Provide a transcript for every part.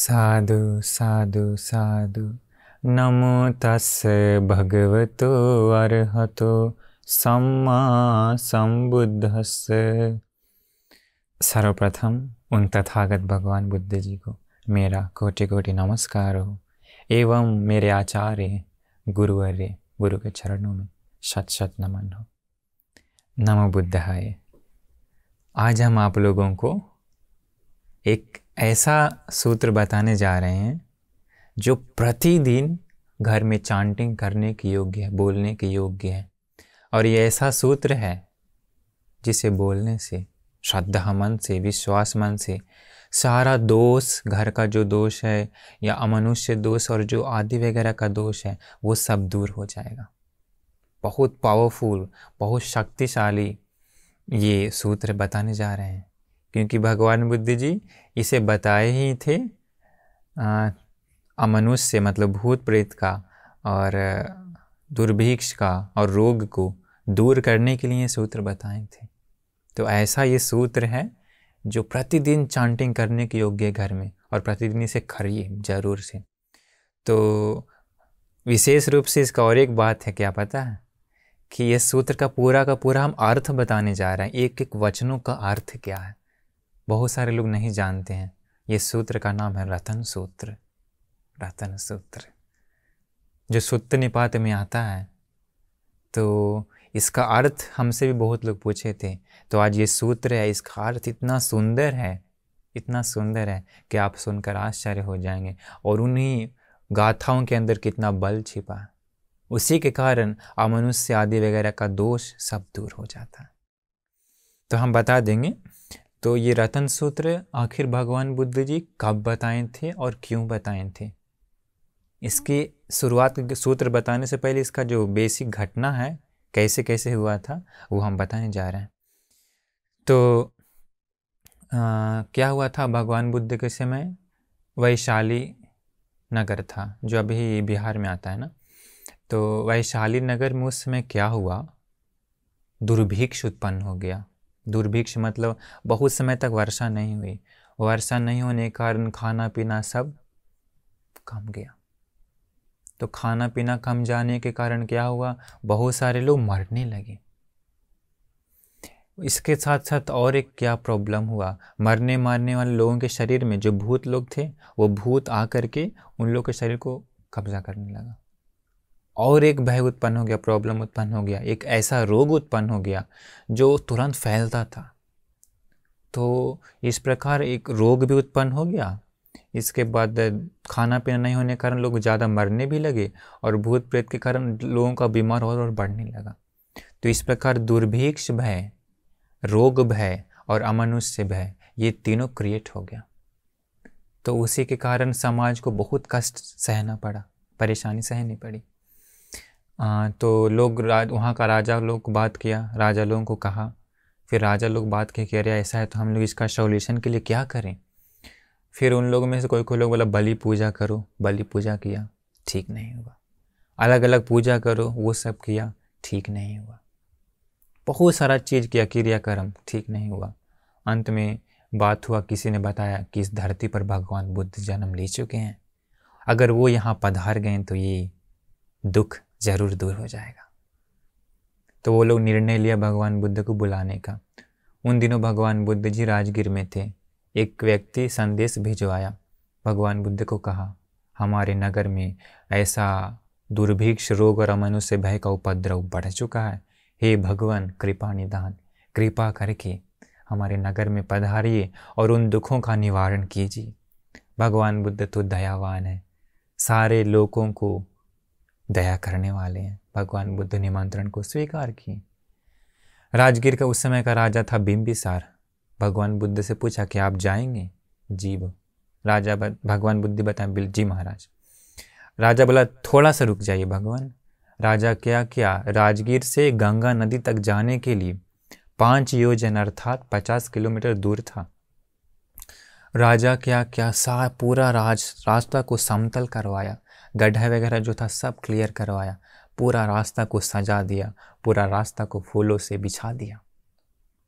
साधु साधु साधु नमो तस् भगवत अर्हत सम्मा सम्बुद्धस् सर्वप्रथम उन तथागत भगवान बुद्ध जी को मेरा कोटि कोटि नमस्कार हो एवं मेरे आचार्य गुरुवर्य गुरु के चरणों में शत शत नमन हो नमो बुद्ध आज हम आप लोगों को एक ऐसा सूत्र बताने जा रहे हैं जो प्रतिदिन घर में चांटिंग करने के योग्य है बोलने के योग्य है और ये ऐसा सूत्र है जिसे बोलने से श्रद्धा मन से विश्वास मन से सारा दोष घर का जो दोष है या अमनुष्य दोष और जो आदि वगैरह का दोष है वो सब दूर हो जाएगा बहुत पावरफुल बहुत शक्तिशाली ये सूत्र बताने जा रहे हैं क्योंकि भगवान बुद्ध जी इसे बताए ही थे अमनुष्य मतलब भूत प्रेत का और दुर्भिक्ष का और रोग को दूर करने के लिए सूत्र बताए थे तो ऐसा ये सूत्र है जो प्रतिदिन चांटिंग करने के योग्य घर में और प्रतिदिन इसे खरिए ज़रूर से तो विशेष रूप से इसका और एक बात है क्या पता है कि यह सूत्र का पूरा का पूरा हम अर्थ बताने जा रहे हैं एक एक वचनों का अर्थ क्या है बहुत सारे लोग नहीं जानते हैं ये सूत्र का नाम है रतन सूत्र रतन सूत्र जो सूत्र निपात में आता है तो इसका अर्थ हमसे भी बहुत लोग पूछे थे तो आज ये सूत्र है इसका अर्थ इतना सुंदर है इतना सुंदर है कि आप सुनकर आश्चर्य हो जाएंगे और उन्हीं गाथाओं के अंदर कितना बल छिपा उसी के कारण अमनुष्य आदि वगैरह का दोष सब दूर हो जाता तो हम बता देंगे तो ये रतन सूत्र आखिर भगवान बुद्ध जी कब बताए थे और क्यों बताए थे इसकी शुरुआत सूत्र बताने से पहले इसका जो बेसिक घटना है कैसे कैसे हुआ था वो हम बताने जा रहे हैं तो आ, क्या हुआ था भगवान बुद्ध के समय वैशाली नगर था जो अभी बिहार में आता है ना तो वैशाली नगर में उस समय क्या हुआ दुर्भिक्ष उत्पन्न हो गया दुर्भिक्ष मतलब बहुत समय तक वर्षा नहीं हुई वर्षा नहीं होने के कारण खाना पीना सब कम गया तो खाना पीना कम जाने के कारण क्या हुआ बहुत सारे लोग मरने लगे इसके साथ साथ और एक क्या प्रॉब्लम हुआ मरने मारने वाले लोगों के शरीर में जो भूत लोग थे वो भूत आ करके उन लोग के शरीर को कब्जा करने लगा और एक भय उत्पन्न हो गया प्रॉब्लम उत्पन्न हो गया एक ऐसा रोग उत्पन्न हो गया जो तुरंत फैलता था तो इस प्रकार एक रोग भी उत्पन्न हो गया इसके बाद खाना पीना नहीं होने के कारण लोग ज़्यादा मरने भी लगे और भूत प्रेत के कारण लोगों का बीमार और, और बढ़ने लगा तो इस प्रकार दुर्भिक्ष भय रोग भय और अमनुष्य भय ये तीनों क्रिएट हो गया तो उसी के कारण समाज को बहुत कष्ट सहना पड़ा परेशानी सहनी पड़ी आ, तो लोग राज वहाँ का राजा लोग को बात किया राजा लोगों को कहा फिर राजा लोग बात के कह रहे ऐसा है तो हम लोग इसका सोल्यूशन के लिए क्या करें फिर उन लोगों में से कोई कोई लोग बोला बलि पूजा करो बलि पूजा किया ठीक नहीं हुआ अलग अलग पूजा करो वो सब किया ठीक नहीं हुआ बहुत सारा चीज़ किया क्रियाक्रम ठीक नहीं हुआ अंत में बात हुआ किसी ने बताया कि इस धरती पर भगवान बुद्ध जन्म ले चुके हैं अगर वो यहाँ पधार गए तो ये दुख ज़रूर दूर हो जाएगा तो वो लोग निर्णय लिया भगवान बुद्ध को बुलाने का उन दिनों भगवान बुद्ध जी राजगीर में थे एक व्यक्ति संदेश भिजवाया भगवान बुद्ध को कहा हमारे नगर में ऐसा दुर्भिक्ष रोग और अमनुष्य भय का उपद्रव बढ़ चुका है हे भगवान कृपा निदान कृपा करके हमारे नगर में पधारिए और उन दुखों का निवारण कीजिए भगवान बुद्ध तो दयावान है सारे लोगों को दया करने वाले हैं भगवान बुद्ध निमंत्रण को स्वीकार किए राजगीर का उस समय का राजा था बिम्बिसार भगवान बुद्ध से पूछा कि आप जाएंगे जीव राजा भगवान बुद्ध बताए बिल जी महाराज राजा बोला थोड़ा सा रुक जाइए भगवान राजा क्या क्या राजगीर से गंगा नदी तक जाने के लिए पांच योजन अर्थात पचास किलोमीटर दूर था राजा क्या क्या सा पूरा राज रास्ता को समतल करवाया गड्ढा वगैरह जो था सब क्लियर करवाया पूरा रास्ता को सजा दिया पूरा रास्ता को फूलों से बिछा दिया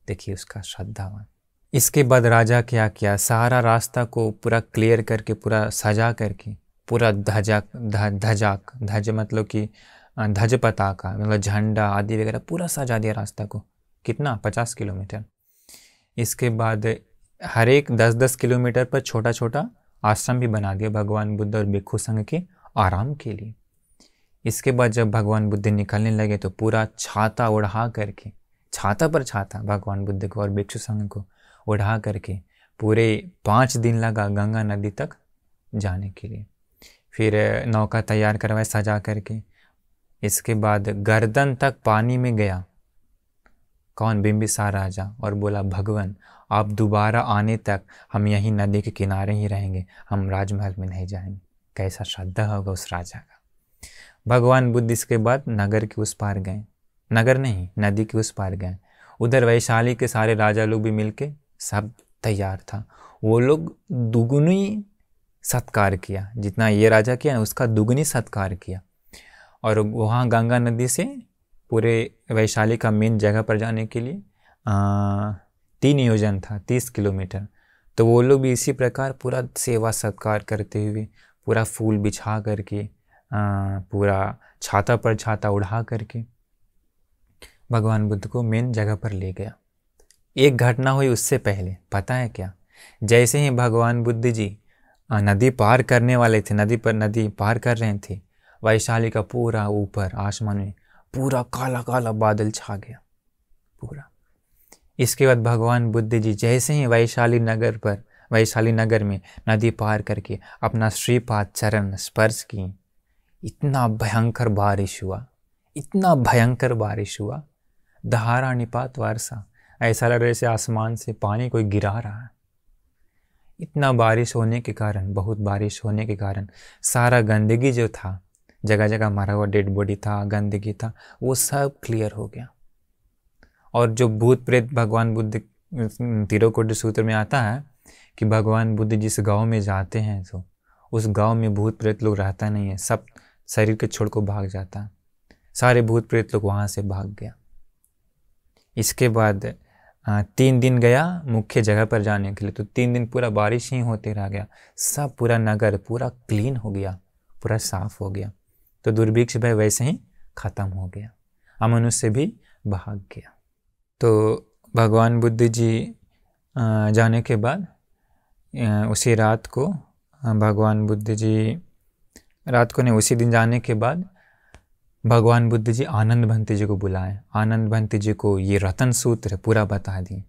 देखिए उसका श्रद्धावान इसके बाद राजा क्या किया सारा रास्ता को पूरा क्लियर करके पूरा सजा करके पूरा धजा धजाक धज मतलब कि धज पताका मतलब झंडा आदि वगैरह पूरा सजा दिया रास्ता को कितना पचास किलोमीटर इसके बाद हर एक दस दस किलोमीटर पर छोटा छोटा आश्रम भी बना दिया भगवान बुद्ध और भिक्खु संघ के आराम के लिए इसके बाद जब भगवान बुद्ध निकलने लगे तो पूरा छाता उड़ा करके छाता पर छाता भगवान बुद्ध को और भिक्षु संघ को उड़ा करके पूरे पाँच दिन लगा गंगा नदी तक जाने के लिए फिर नौका तैयार करवाए सजा करके इसके बाद गर्दन तक पानी में गया कौन बिम्बिसार राजा और बोला भगवान आप दोबारा आने तक हम यहीं नदी के किनारे ही रहेंगे हम राजमहल में नहीं जाएंगे कैसा श्रद्धा होगा उस राजा का भगवान बुद्ध इसके बाद नगर के उस पार गए नगर नहीं नदी के उस पार गए उधर वैशाली के सारे राजा लोग भी मिलके सब तैयार था वो लोग दुगुनी सत्कार किया जितना ये राजा किया ना उसका दुगुनी सत्कार किया और वहाँ गंगा नदी से पूरे वैशाली का मेन जगह पर जाने के लिए आ, तीन योजन था तीस किलोमीटर तो वो लोग भी इसी प्रकार पूरा सेवा सत्कार करते हुए पूरा फूल बिछा करके पूरा छाता पर छाता उड़ा करके भगवान बुद्ध को मेन जगह पर ले गया एक घटना हुई उससे पहले पता है क्या जैसे ही भगवान बुद्ध जी नदी पार करने वाले थे नदी पर नदी पार कर रहे थे वैशाली का पूरा ऊपर आसमान में पूरा काला काला बादल छा गया पूरा इसके बाद भगवान बुद्ध जी जैसे ही वैशाली नगर पर वैशाली नगर में नदी पार करके अपना श्रीपाद चरण स्पर्श की इतना भयंकर बारिश हुआ इतना भयंकर बारिश हुआ दहारा निपात वर्षा ऐसा लग रहा है आसमान से पानी कोई गिरा रहा है इतना बारिश होने के कारण बहुत बारिश होने के कारण सारा गंदगी जो था जगह जगह मरा हुआ डेड बॉडी था गंदगी था वो सब क्लियर हो गया और जो भूत प्रेत भगवान बुद्ध तिरुकुट सूत्र में आता है कि भगवान बुद्ध जिस गांव में जाते हैं तो उस गांव में भूत प्रेत लोग रहता नहीं है सब शरीर के छोड़ को भाग जाता सारे भूत प्रेत लोग वहाँ से भाग गया इसके बाद तीन दिन गया मुख्य जगह पर जाने के लिए तो तीन दिन पूरा बारिश ही होते रह गया सब पूरा नगर पूरा क्लीन हो गया पूरा साफ हो गया तो दुर्भिक्ष भय वैसे ही ख़त्म हो गया उससे भी भाग गया तो भगवान बुद्ध जी जाने के बाद उसी रात को भगवान बुद्ध जी रात को ने उसी दिन जाने के बाद भगवान बुद्ध जी आनंद भंती जी को बुलाए आनंद भंती जी को ये रतन सूत्र पूरा बता दिए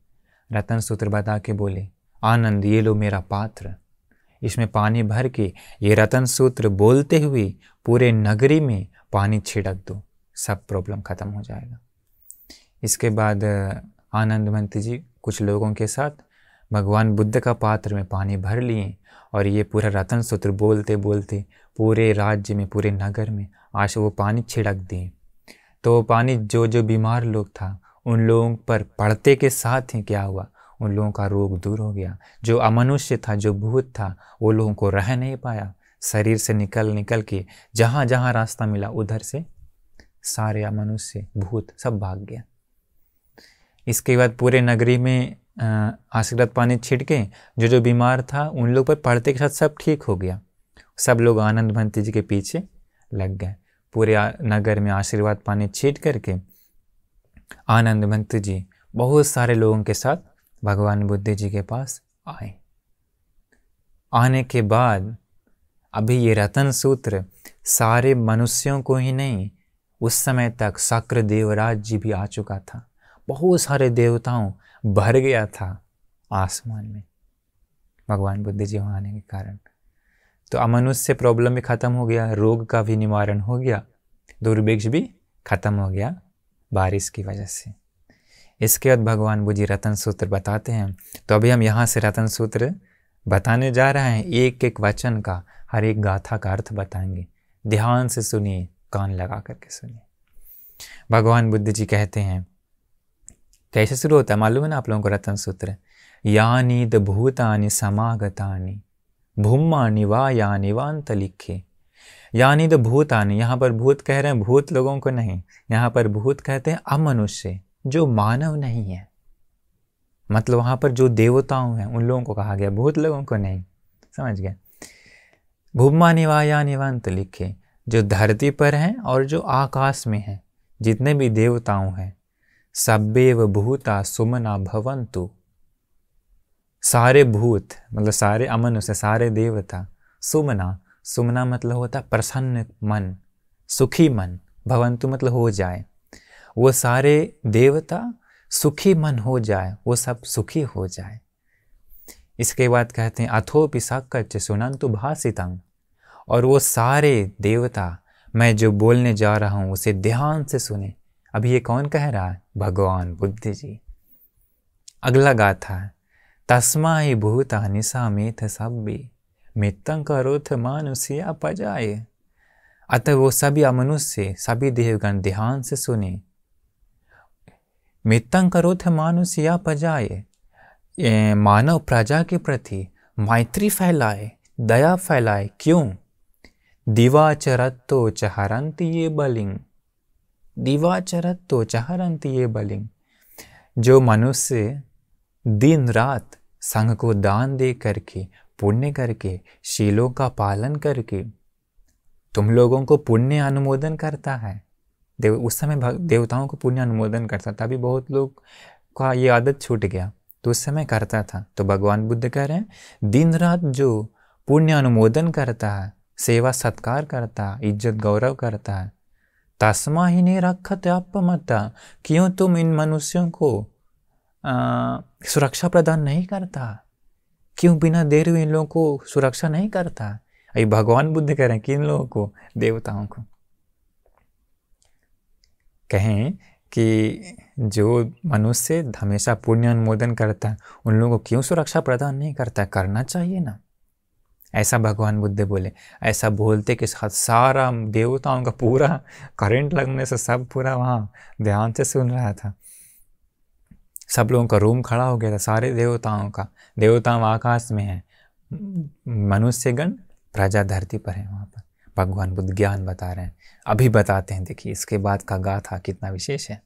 रतन सूत्र बता के बोले आनंद ये लो मेरा पात्र इसमें पानी भर के ये रतन सूत्र बोलते हुए पूरे नगरी में पानी छिड़क दो सब प्रॉब्लम ख़त्म हो जाएगा इसके बाद आनंद मंत्री जी कुछ लोगों के साथ भगवान बुद्ध का पात्र में पानी भर लिए और ये पूरा रतन सूत्र बोलते बोलते पूरे राज्य में पूरे नगर में आज वो पानी छिड़क दिए तो वो पानी जो जो बीमार लोग था उन लोगों पर पड़ते के साथ ही क्या हुआ उन लोगों का रोग दूर हो गया जो अमनुष्य था जो भूत था वो लोगों को रह नहीं पाया शरीर से निकल निकल के जहाँ जहाँ रास्ता मिला उधर से सारे अमनुष्य भूत सब भाग गया इसके बाद पूरे नगरी में आशीर्वाद पानी छिड़के के जो जो बीमार था उन लोग पर पढ़ते के साथ सब ठीक हो गया सब लोग आनंद भंती जी के पीछे लग गए पूरे नगर में आशीर्वाद पानी छीट करके आनंद भंत जी बहुत सारे लोगों के साथ भगवान बुद्ध जी के पास आए आने के बाद अभी ये रतन सूत्र सारे मनुष्यों को ही नहीं उस समय तक शक्र देवराज जी भी आ चुका था बहुत सारे देवताओं भर गया था आसमान में भगवान बुद्ध जी वहाँ आने के कारण तो अमनुष्य प्रॉब्लम भी ख़त्म हो गया रोग का भी निवारण हो गया दुर्भिक्ष भी ख़त्म हो गया बारिश की वजह से इसके बाद भगवान जी रतन सूत्र बताते हैं तो अभी हम यहाँ से रतन सूत्र बताने जा रहे हैं एक एक वचन का हर एक गाथा का अर्थ बताएंगे ध्यान से सुनिए कान लगा करके सुनिए भगवान बुद्ध जी कहते हैं कैसे शुरू होता है मालूम है ना आप लोगों को रतन सूत्र यानी द भूतानि समागतानि भूमानी वा यानि वांत लिखे यानी द भूतानि यहाँ पर भूत कह रहे हैं भूत लोगों को नहीं यहाँ पर भूत कहते हैं अमनुष्य जो मानव नहीं है मतलब वहाँ पर जो देवताओं हैं उन लोगों को कहा गया भूत लोगों को नहीं समझ गया भूमा निवा या निवंत लिखे जो धरती पर हैं और जो आकाश में हैं जितने भी देवताओं हैं सब्बेव भूता सुमना भवंतु सारे भूत मतलब सारे अमन उसे सारे देवता सुमना सुमना मतलब होता प्रसन्न मन सुखी मन भवंतु मतलब हो जाए वो सारे देवता सुखी मन हो जाए वो सब सुखी हो जाए इसके बाद कहते हैं अथोपि सकच सुनंतु भाषितंग और वो सारे देवता मैं जो बोलने जा रहा हूँ उसे ध्यान से सुने अभी ये कौन कह रहा है भगवान बुद्ध जी अगला गाथा है तस्मा ही मेथ सब भी मित्तं करोथ मानुषिया पजाए अतः वो सभी अमनुष्य सभी देवगण ध्यान से सुने मित्तं करोथ मानुषिया पजाए मानव प्रजा के प्रति मैत्री फैलाए दया फैलाए क्यों दिवाचरत्तो चहरंती ये बलिंग तो चहरंत ये बलिंग जो मनुष्य दिन रात संघ को दान दे करके पुण्य करके शीलों का पालन करके तुम लोगों को पुण्य अनुमोदन करता है देव उस समय देवताओं को पुण्य अनुमोदन करता था अभी बहुत लोग का ये आदत छूट गया तो उस समय करता था तो भगवान बुद्ध कह रहे हैं दिन रात जो पुण्य अनुमोदन करता है सेवा सत्कार करता है इज्जत गौरव करता है तस्मा ही नहीं आप अपमता क्यों तुम इन मनुष्यों को आ, सुरक्षा प्रदान नहीं करता क्यों बिना देर हुए इन लोगों को सुरक्षा नहीं करता अभी भगवान बुद्ध कह रहे हैं कि इन लोगों को देवताओं को कहें कि जो मनुष्य हमेशा पुण्य अनुमोदन करता है उन लोगों को क्यों सुरक्षा प्रदान नहीं करता करना चाहिए ना ऐसा भगवान बुद्ध बोले ऐसा बोलते के साथ सारा देवताओं का पूरा करंट लगने से सब पूरा वहाँ ध्यान से सुन रहा था सब लोगों का रूम खड़ा हो गया था सारे देवताओं का देवताओं आकाश में है मनुष्यगण प्रजा धरती पर है वहाँ पर भगवान बुद्ध ज्ञान बता रहे हैं अभी बताते हैं देखिए इसके बाद का गाथा कितना विशेष है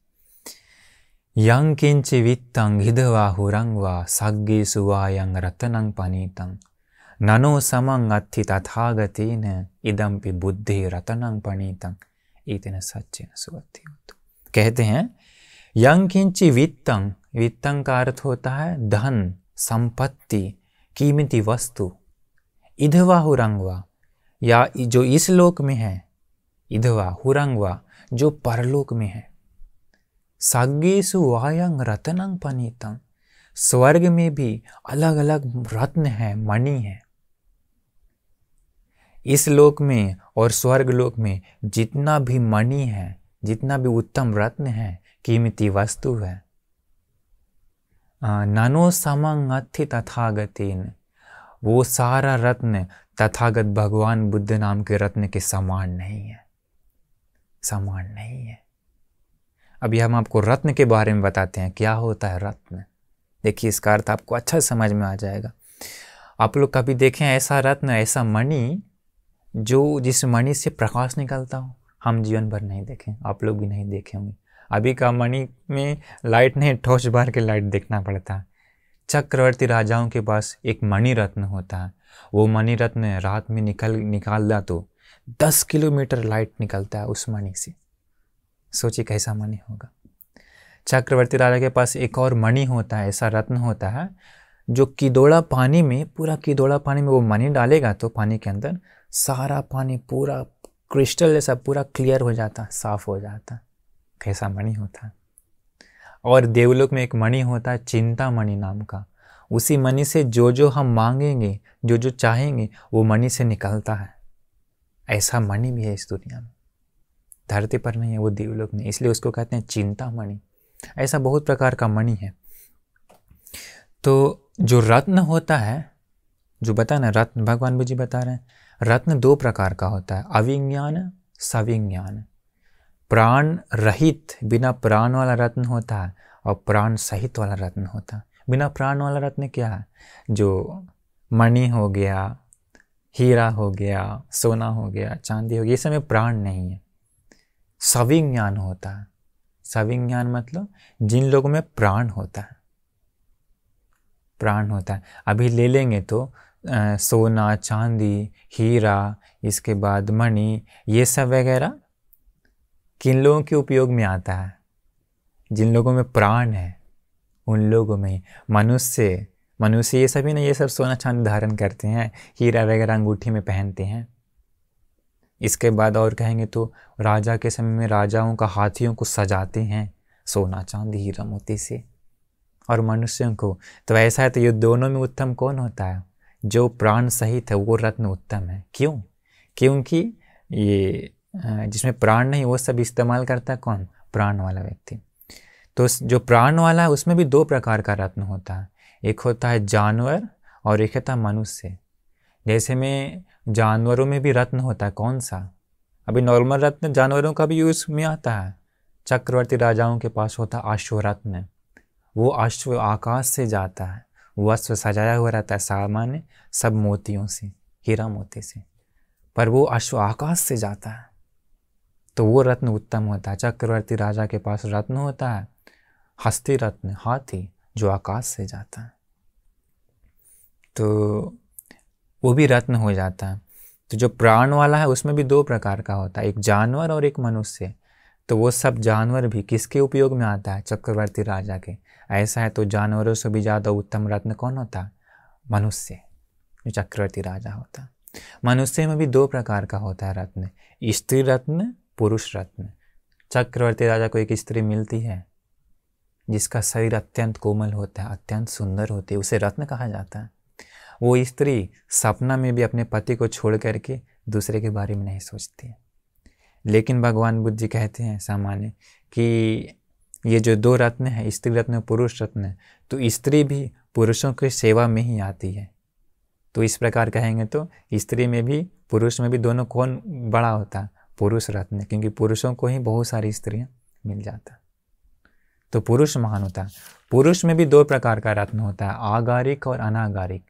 यंग किंच वित्तं हुरंग वा सुवा यंग रतनंग पनीतंग නනෝ समि අත්ථි තථාගතේන बुद्धि रतनं पणीतं इतिन सच्चेन सुवत्ति कहते हैं यंग किंचि वित्तं वित्तं का अर्थ होता है धन संपत्ति कीमती वस्तु इधवा हुरंगवा या जो इस लोक में है इधवा हुरंगवा जो परलोक में है सागेशु वायंग रतनं पनीतं स्वर्ग में भी अलग अलग रत्न है मणि है इस लोक में और स्वर्ग लोक में जितना भी मणि है जितना भी उत्तम रत्न है कीमती वस्तु है ननो समंग अथि तथागतिन वो सारा रत्न तथागत भगवान बुद्ध नाम के रत्न के समान नहीं है समान नहीं है अभी हम आपको रत्न के बारे में बताते हैं क्या होता है रत्न देखिए इसका अर्थ आपको अच्छा समझ में आ जाएगा आप लोग कभी देखें ऐसा रत्न ऐसा मणि जो जिस मणि से प्रकाश निकलता हो हम जीवन भर नहीं देखें आप लोग भी नहीं देखे होंगे अभी का मणि में लाइट नहीं ठोस बार के लाइट देखना पड़ता है चक्रवर्ती राजाओं के पास एक मणि रत्न होता है वो मणि रत्न रात में निकल निकाल दा तो दस किलोमीटर लाइट निकलता है उस मणि से सोचिए कैसा मणि होगा चक्रवर्ती राजा के पास एक और मणि होता है ऐसा रत्न होता है जो किदोड़ा पानी में पूरा किदोड़ा पानी में वो मणि डालेगा तो पानी के अंदर सारा पानी पूरा क्रिस्टल जैसा पूरा क्लियर हो जाता साफ हो जाता कैसा मणि होता और देवलोक में एक मणि होता है चिंता मणि नाम का उसी मणि से जो जो हम मांगेंगे जो जो चाहेंगे वो मणि से निकलता है ऐसा मणि भी है इस दुनिया में धरती पर नहीं है वो देवलोक में इसलिए उसको कहते हैं चिंता मणि ऐसा बहुत प्रकार का मणि है तो जो रत्न होता है जो बता ना रत्न भगवान जी बता रहे हैं रत्न दो प्रकार का होता है अविज्ञान सविज्ञान प्राण रहित बिना प्राण वाला रत्न होता है और प्राण सहित वाला रत्न होता है बिना प्राण वाला रत्न क्या है जो मणि हो गया हीरा हो गया सोना हो गया चांदी हो गया ये सब में प्राण नहीं है सविज्ञान होता है सविज्ञान मतलब जिन लोगों में प्राण होता है प्राण होता है अभी ले लेंगे तो सोना चांदी हीरा इसके बाद मणि ये सब वगैरह किन लोगों के उपयोग में आता है जिन लोगों में प्राण है उन लोगों में मनुष्य मनुष्य ये सभी ना ये सब सोना चांदी धारण करते हैं हीरा वगैरह अंगूठी में पहनते हैं इसके बाद और कहेंगे तो राजा के समय में राजाओं का हाथियों को सजाते हैं सोना चांदी हीरा मोती से और मनुष्यों को तो ऐसा है तो ये दोनों में उत्तम कौन होता है जो प्राण सहित है वो रत्न उत्तम है क्यों क्योंकि ये जिसमें प्राण नहीं वो सब इस्तेमाल करता है कौन प्राण वाला व्यक्ति तो जो प्राण वाला है उसमें भी दो प्रकार का रत्न होता है एक होता है जानवर और एक होता है मनुष्य जैसे में जानवरों में भी रत्न होता है कौन सा अभी नॉर्मल रत्न जानवरों का भी यूज में आता है चक्रवर्ती राजाओं के पास होता है अश्वरत्न वो अश्व आकाश से जाता है वस्त्र सजाया हुआ रहता है सामान्य सब मोतियों से हीरा मोती से पर वो अश्व आकाश से जाता है तो वो रत्न उत्तम होता है चक्रवर्ती राजा के पास रत्न होता है हस्ती रत्न हाथी जो आकाश से जाता है तो वो भी रत्न हो जाता है तो जो प्राण वाला है उसमें भी दो प्रकार का होता है एक जानवर और एक मनुष्य तो वो सब जानवर भी किसके उपयोग में आता है चक्रवर्ती राजा के ऐसा है तो जानवरों से भी ज़्यादा उत्तम रत्न कौन होता मनुष्य जो चक्रवर्ती राजा होता मनुष्य में भी दो प्रकार का होता है रत्न स्त्री रत्न पुरुष रत्न चक्रवर्ती राजा को एक स्त्री मिलती है जिसका शरीर अत्यंत कोमल होता है अत्यंत सुंदर होती है उसे रत्न कहा जाता है वो स्त्री सपना में भी अपने पति को छोड़ करके दूसरे के बारे में नहीं सोचती लेकिन भगवान बुद्ध जी कहते हैं सामान्य कि ये जो दो रत्न है स्त्री रत्न पुरुष रत्न तो स्त्री भी पुरुषों की सेवा में ही आती है तो इस प्रकार कहेंगे तो स्त्री में भी पुरुष में भी दोनों कौन बड़ा होता पुरुष रत्न क्योंकि पुरुषों को ही बहुत सारी स्त्रियाँ मिल जाता तो पुरुष महान होता है पुरुष में भी दो प्रकार का रत्न होता है आगारिक और अनागारिक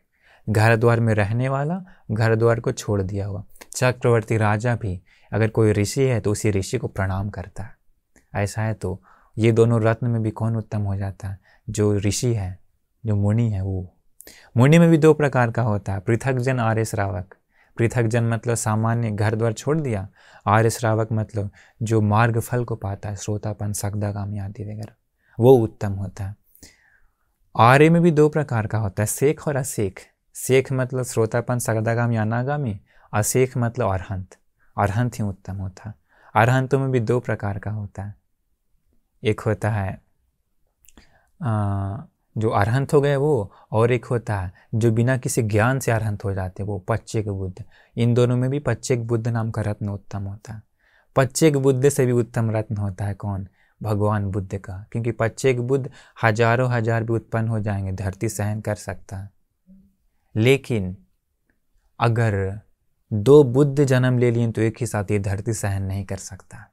घर द्वार में रहने वाला घर द्वार को छोड़ दिया हुआ चक्रवर्ती राजा भी अगर कोई ऋषि है तो उसी ऋषि को प्रणाम करता है ऐसा है तो ये दोनों रत्न में भी कौन उत्तम हो जाता है जो ऋषि है जो मुनि है वो मुनि में भी दो प्रकार का होता है पृथक जन आर्य श्रावक पृथक जन मतलब सामान्य घर द्वार छोड़ दिया आर्य श्रावक मतलब जो मार्ग फल को पाता है श्रोतापन सकदागामी आदि वगैरह वो उत्तम होता है आर्य में भी दो प्रकार का होता है शेख और अशेख शेख मतलब श्रोतापन सकदागामी अनागामी अशेख मतलब अरहंत अरहंत ही उत्तम होता है अरहंतों में भी दो प्रकार का होता है एक होता है आ, जो अरहंत हो गए वो और एक होता है जो बिना किसी ज्ञान से अरहंत हो जाते वो पच्चेक बुद्ध इन दोनों में भी पच्चेक बुद्ध नाम का रत्न उत्तम होता है पच्चेक बुद्ध से भी उत्तम रत्न होता है कौन भगवान बुद्ध का क्योंकि पच्चेक बुद्ध हजारों हजार भी उत्पन्न हो जाएंगे धरती सहन कर सकता है लेकिन अगर दो बुद्ध जन्म ले लिए तो एक ही साथ ये धरती सहन नहीं कर सकता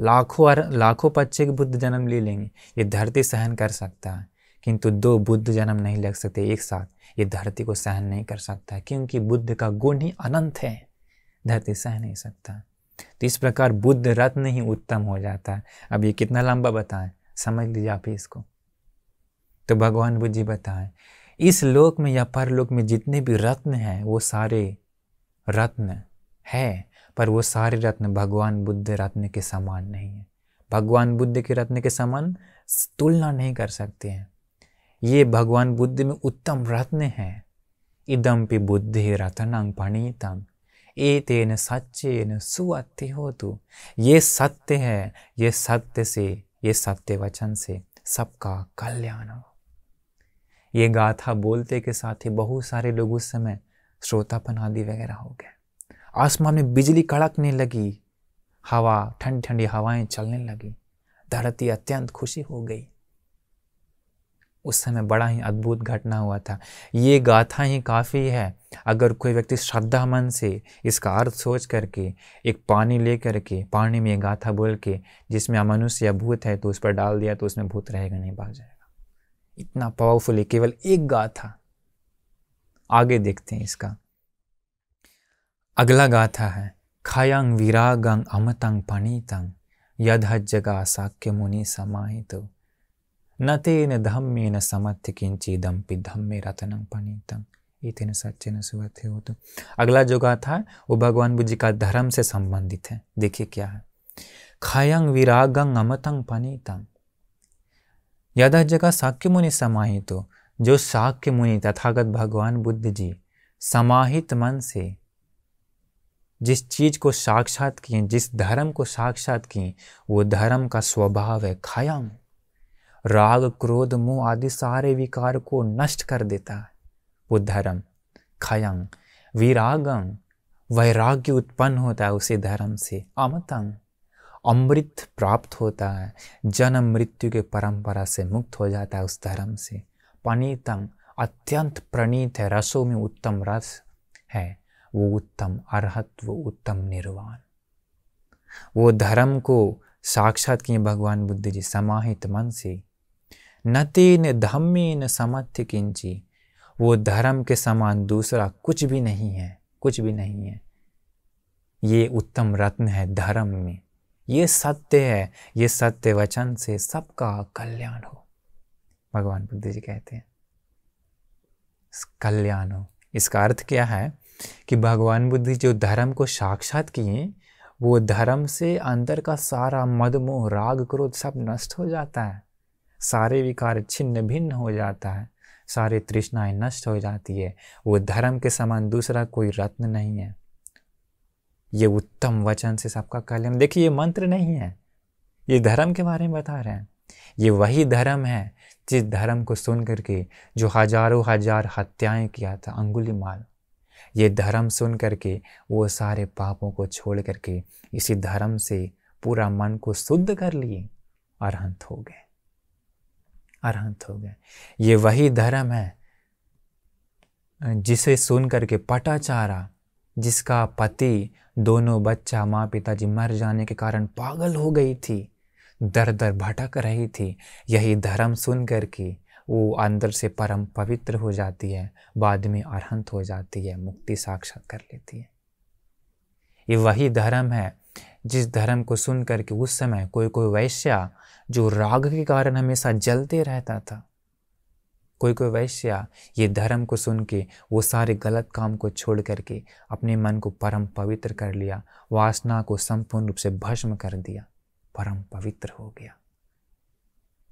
लाखों और लाखों बच्चे के बुद्ध जन्म ले लेंगे ये धरती सहन कर सकता है किंतु दो बुद्ध जन्म नहीं लग सकते एक साथ ये धरती को सहन नहीं कर सकता क्योंकि बुद्ध का गुण ही अनंत है धरती सह नहीं सकता तो इस प्रकार बुद्ध रत्न ही उत्तम हो जाता है अब ये कितना लंबा बताएं समझ लीजिए आप इसको तो भगवान बुद्ध जी बताएं इस लोक में या परलोक में जितने भी रत्न हैं वो सारे रत्न है पर वो सारे रत्न भगवान बुद्ध रत्न के समान नहीं है भगवान बुद्ध के रत्न के समान तुलना नहीं कर सकते हैं ये भगवान बुद्ध में उत्तम रत्न है इदम्पि बुद्धि रत्नंग पणीतम ए तेन सच्चे न सुअ्य हो तू ये सत्य है ये सत्य से ये सत्य वचन से सबका कल्याण हो ये गाथा बोलते के साथ ही बहुत सारे लोग उस समय श्रोतापन आदि वगैरह हो गए आसमान में बिजली कड़कने लगी हवा ठंडी ठंडी हवाएं चलने लगी धरती अत्यंत खुशी हो गई उस समय बड़ा ही अद्भुत घटना हुआ था ये गाथा ही काफ़ी है अगर कोई व्यक्ति श्रद्धा मन से इसका अर्थ सोच करके एक पानी ले करके पानी में ये गाथा बोल के जिसमें अमनुष्य या भूत है तो उस पर डाल दिया तो उसमें भूत रहेगा नहीं भाग जाएगा इतना पावरफुल है केवल एक गाथा आगे देखते हैं इसका अगला गाथा है खयांग विरागंग अमतंग पणितंग यद जगा साक्य मुनि समाहित न तेन धम्मेन समथ्य किंचिदम्पि धम्मे रतनं इतन सच्चे न सुवर्थ्य हो तो अगला जो गाथा है वो भगवान बुद्ध जी का धर्म से संबंधित है देखिए क्या है खयंग विरागंग अमतंग पनीतंग यद जगह साक्य मुनि समाहित जो साक्य मुनि तथागत भगवान बुद्ध जी समाहित मन से जिस चीज़ को साक्षात किए जिस धर्म को साक्षात किए वो धर्म का स्वभाव है खयम राग क्रोध मुँह आदि सारे विकार को नष्ट कर देता है वो धर्म खयम विरागम वैराग्य उत्पन्न होता है उसे धर्म से अमतंग अमृत प्राप्त होता है जन्म मृत्यु के परंपरा से मुक्त हो जाता है उस धर्म से पनीतंग अत्यंत प्रणीत है रसों में उत्तम रस है वो उत्तम अरहत वो उत्तम निर्वाण वो धर्म को साक्षात किए भगवान बुद्ध जी समाहित मन से न तेन धम्मे न किंची वो धर्म के समान दूसरा कुछ भी नहीं है कुछ भी नहीं है ये उत्तम रत्न है धर्म में ये सत्य है ये सत्य वचन से सबका कल्याण हो भगवान बुद्ध जी कहते हैं कल्याण हो इसका अर्थ क्या है कि भगवान बुद्ध जो धर्म को साक्षात किए वो धर्म से अंदर का सारा मदमोह राग क्रोध सब नष्ट हो जाता है सारे विकार छिन्न भिन्न हो जाता है सारे तृष्णाएं नष्ट हो जाती है वो धर्म के समान दूसरा कोई रत्न नहीं है ये उत्तम वचन से सबका कल्याण देखिए ये मंत्र नहीं है ये धर्म के बारे में बता रहे हैं ये वही धर्म है जिस धर्म को सुन करके जो हजारों हजार हत्याएं किया था अंगुली माल ये धर्म सुन करके वो सारे पापों को छोड़ करके इसी धर्म से पूरा मन को शुद्ध कर लिए अरहंत हो गए अरहंत हो गए ये वही धर्म है जिसे सुन करके पटाचारा जिसका पति दोनों बच्चा माँ पिताजी मर जाने के कारण पागल हो गई थी दर दर भटक रही थी यही धर्म सुन करके वो अंदर से परम पवित्र हो जाती है बाद में अरहंत हो जाती है मुक्ति साक्षात कर लेती है ये वही धर्म है जिस धर्म को सुन करके उस समय कोई कोई वैश्या जो राग के कारण हमेशा जलते रहता था कोई कोई वैश्या ये धर्म को सुन के वो सारे गलत काम को छोड़ करके अपने मन को परम पवित्र कर लिया वासना को संपूर्ण रूप से भस्म कर दिया परम पवित्र हो गया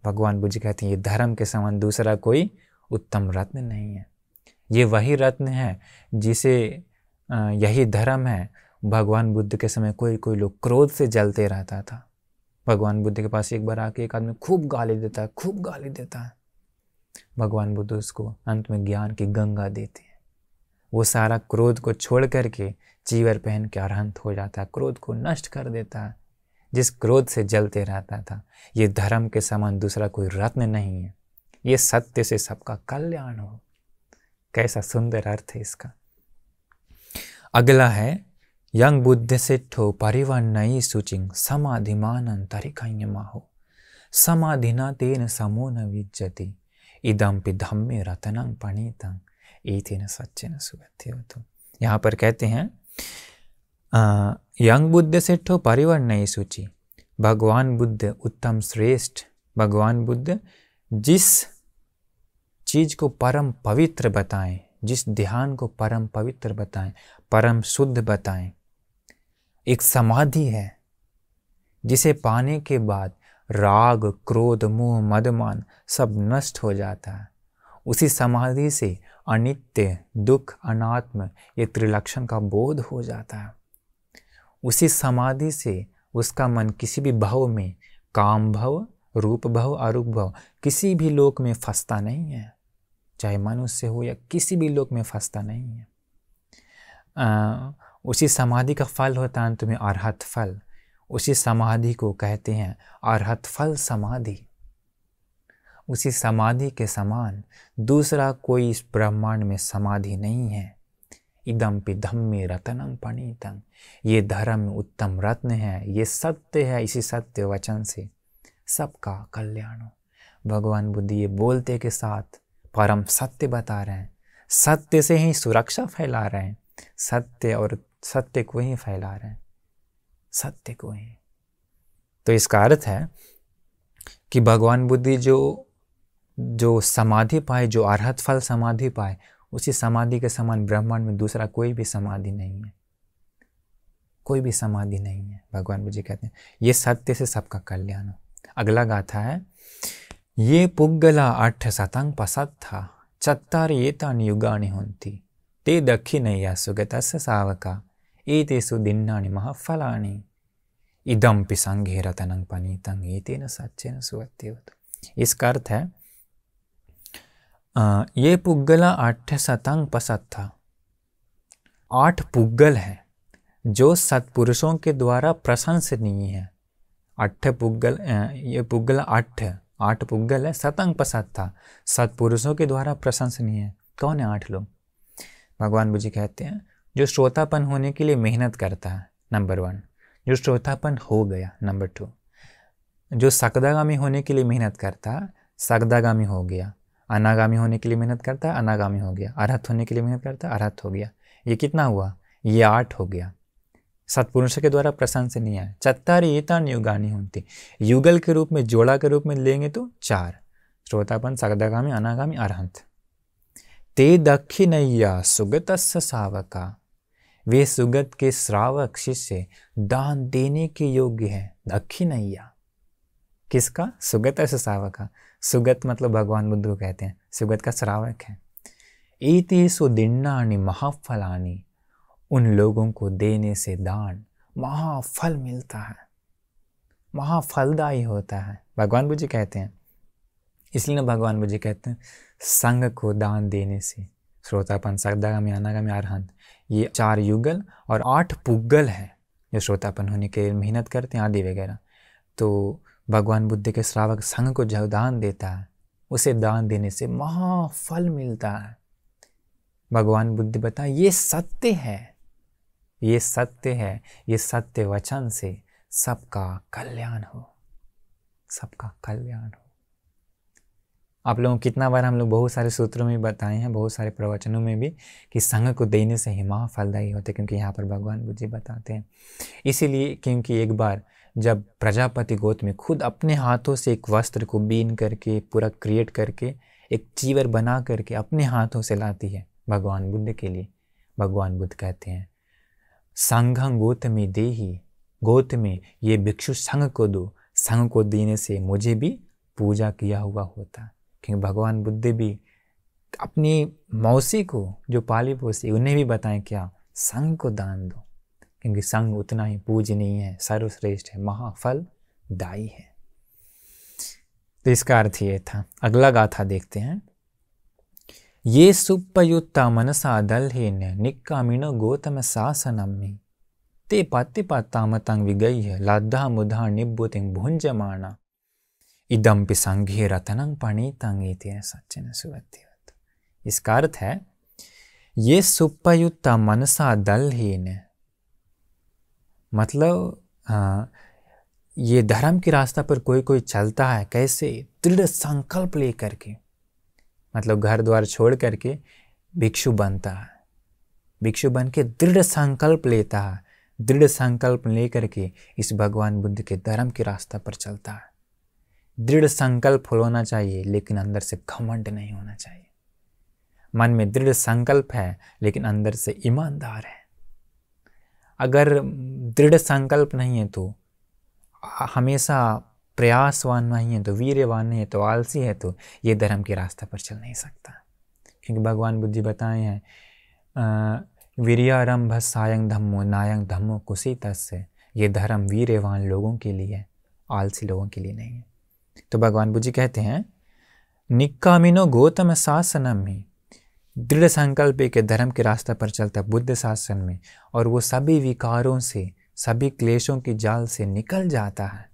भगवान बुद्ध कहते हैं ये धर्म के समान दूसरा कोई उत्तम रत्न नहीं है ये वही रत्न है जिसे यही धर्म है भगवान बुद्ध के समय कोई कोई लोग क्रोध से जलते रहता था भगवान बुद्ध के पास एक बार आके एक आदमी खूब गाली देता है खूब गाली देता है भगवान बुद्ध उसको अंत में ज्ञान की गंगा देते हैं वो सारा क्रोध को छोड़ करके चीवर पहन के अरहंत हो जाता है क्रोध को नष्ट कर देता है जिस क्रोध से जलते रहता था ये धर्म के समान दूसरा कोई रत्न नहीं है ये सत्य से सबका कल्याण हो कैसा सुंदर अर्थ है इसका अगला है यंग बुद्ध से ठो परिवन नई सुचिंग समाधिमान अंतरिकमाहो समाधिना तेन समो न विज्जति इदम पि पिधम्य रतनंग पणीतंग एतेन सच्चन सुगत्य हो तो यहाँ पर कहते हैं यंग बुद्ध सेठो नहीं सूची भगवान बुद्ध उत्तम श्रेष्ठ भगवान बुद्ध जिस चीज को परम पवित्र बताएं जिस ध्यान को परम पवित्र बताएं परम शुद्ध बताएं एक समाधि है जिसे पाने के बाद राग क्रोध मोह मदमान सब नष्ट हो जाता है उसी समाधि से अनित्य दुख अनात्म ये त्रिलक्षण का बोध हो जाता है उसी समाधि से उसका मन किसी भी भाव में काम भव रूप भव अरूप भव किसी भी लोक में फंसता नहीं है चाहे मनुष्य हो या किसी भी लोक में फंसता नहीं है आ, उसी समाधि का फल होता है तुम्हें अरहत फल उसी समाधि को कहते हैं अरहत फल समाधि उसी समाधि के समान दूसरा कोई इस ब्रह्मांड में समाधि नहीं है इदम पि धम्मे रतनम पणीतम ये धर्म उत्तम रत्न है ये सत्य है इसी सत्य वचन से सबका कल्याण हो भगवान बुद्ध ये बोलते के साथ परम सत्य बता रहे हैं सत्य से ही सुरक्षा फैला रहे हैं सत्य और सत्य को ही फैला रहे हैं सत्य को ही तो इसका अर्थ है कि भगवान बुद्धि जो जो समाधि पाए जो अरहत फल समाधि पाए उसी समाधि के समान ब्रह्मांड में दूसरा कोई भी समाधि नहीं है कोई भी समाधि नहीं है भगवान मुझे कहते हैं ये सत्य से सबका कल्याण हो अगला गाथा है ये पुग्गला अठ शतंग पसत था चतर ये तान युगानि होती ते दक्षिण या सुगत सावका ए तेसु दिन्नानि महाफलानि इदम्पि संघे रतनं पनीतं एतेन सच्चेन सुवत्यवत इसका अर्थ है ये पुग्गला आठ सतंग पसत था आठ पुग्गल हैं जो सत्पुरुषों के द्वारा प्रशंसनीय है अठ पुग्गल ये पुग्गल आठ आठ पुग्गल है सतंग पसत था सत्पुरुषों के द्वारा प्रशंसनीय है कौन है आठ लोग भगवान बुझी कहते हैं जो श्रोतापन होने के लिए मेहनत करता है नंबर वन जो श्रोतापन हो गया नंबर टू जो सकदागामी होने के लिए मेहनत करता है सकदागामी हो गया अनागामी होने के लिए मेहनत करता है अनागामी हो गया अरहत होने के लिए मेहनत करता है अरहत हो गया ये कितना हुआ ये आठ हो गया सत्पुरुष के द्वारा प्रशंसनीय है चत्तर एतान युगानी होती युगल के रूप में जोड़ा के रूप में लेंगे तो चार श्रोतापन सगदागामी अनागामी अरहंत ते दक्षिणैया सुगत सावका वे सुगत के श्रावक शिष्य दान देने के योग्य है दक्षिणैया किसका सुगत सावका सुगत मतलब भगवान बुद्ध को कहते हैं सुगत का श्रावक है एतेसो दिन्नानि महाफलानी उन लोगों को देने से दान महाफल मिलता है महाफलदायी होता है भगवान जी कहते हैं इसलिए ना भगवान जी कहते हैं संग को दान देने से श्रोतापन सदागामी अनागामी अरहंत ये चार युगल और आठ पुगल है जो श्रोतापन होने के लिए मेहनत करते हैं आदि वगैरह तो भगवान बुद्ध के श्रावक संघ को जब दान देता है उसे दान देने से महाफल मिलता है भगवान बुद्ध बता ये सत्य है ये सत्य है ये सत्य वचन से सबका कल्याण हो सबका कल्याण हो आप लोगों कितना बार हम लोग बहुत सारे सूत्रों में बताए हैं बहुत सारे प्रवचनों में भी कि संघ को देने से ही महा फलदायी होते क्योंकि यहाँ पर भगवान बुद्ध जी बताते हैं इसीलिए क्योंकि एक बार जब प्रजापति में खुद अपने हाथों से एक वस्त्र को बीन करके पूरा क्रिएट करके एक चीवर बना करके अपने हाथों से लाती है भगवान बुद्ध के लिए भगवान बुद्ध कहते हैं गोत में दे ही गोत में ये भिक्षु संघ को दो संघ को देने से मुझे भी पूजा किया हुआ होता क्योंकि भगवान बुद्ध भी अपनी मौसी को जो पाली पोसी उन्हें भी बताएं क्या संघ को दान दो क्योंकि संग उतना ही पूजनीय है सर्वश्रेष्ठ है महाफल दाई है तो इसका अर्थ ये था अगला गाथा देखते हैं ये सुपयुक्ता मनसा दल्हीन निक्कामिण गौतम शासनम में ते पाति पातामतंग विगह्य लाद्धा मुधा निब्बुति भुंजमाना पि संघे रतनंग पणीतंग इति सचिन सुवत्यवत इसका अर्थ है ये सुपयुक्ता मनसा दलहीन मतलब हाँ ये धर्म के रास्ता पर कोई कोई चलता है कैसे दृढ़ संकल्प ले करके मतलब घर द्वार छोड़ करके भिक्षु बनता है भिक्षु बन के दृढ़ संकल्प लेता है दृढ़ संकल्प ले करके इस भगवान बुद्ध के धर्म के रास्ता पर चलता है दृढ़ संकल्प होना चाहिए लेकिन अंदर से घमंड नहीं होना चाहिए मन में दृढ़ संकल्प है लेकिन अंदर से ईमानदार है अगर दृढ़ संकल्प नहीं है तो हमेशा प्रयासवान नहीं है तो वीरवान नहीं है तो आलसी है तो ये धर्म के रास्ते पर चल नहीं सकता क्योंकि भगवान बुद्ध जी बताए हैं वीरियारंभ सायंग धम्मो नायंग धम्मो कुशी तस्य ये धर्म वीरवान लोगों के लिए है आलसी लोगों के लिए नहीं है तो भगवान जी कहते हैं निकामिनो गौतम शासनम ही दृढ़ संकल्प एक धर्म के रास्ते पर चलता बुद्ध शासन में और वो सभी विकारों से सभी क्लेशों की जाल से निकल जाता है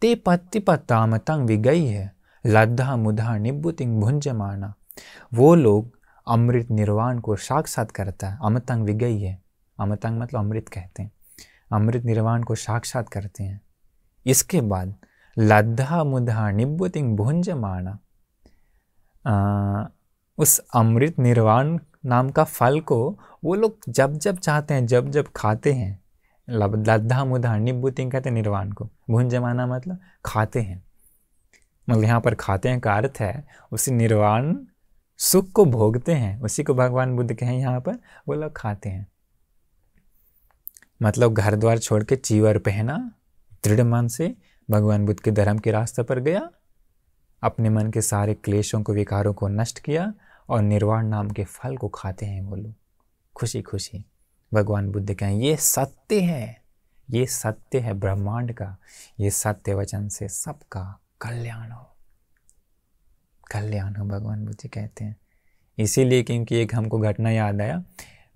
ते पत्ति पत्ताम तंग विगई है लद्दा मुधा निबु तिंग भुंज माना वो लोग अमृत निर्वाण को साक्षात करता है अमतंग विगई है अमतंग मतलब अमृत कहते हैं अमृत निर्वाण को साक्षात करते हैं इसके बाद लद्दा मुधा निबु तिंग भुंज माना उस अमृत निर्वाण नाम का फल को वो लोग जब जब चाहते हैं जब जब खाते हैं लद्दा मुदा निब्बू कहते हैं निर्वाण को भून जमाना मतलब खाते हैं मतलब यहाँ पर खाते हैं का अर्थ है उसी निर्वाण सुख को भोगते हैं उसी को भगवान बुद्ध कहें यहाँ पर वो लोग खाते हैं मतलब घर द्वार छोड़ के चीवर पहना दृढ़ मन से भगवान बुद्ध के धर्म के रास्ते पर गया अपने मन के सारे क्लेशों को विकारों को नष्ट किया और निर्वाण नाम के फल को खाते हैं वो लोग खुशी खुशी भगवान बुद्ध कहें ये सत्य है ये सत्य है ब्रह्मांड का ये सत्य वचन से सबका कल्याण हो कल्याण हो भगवान बुद्ध कहते हैं इसीलिए क्योंकि एक हमको घटना याद आया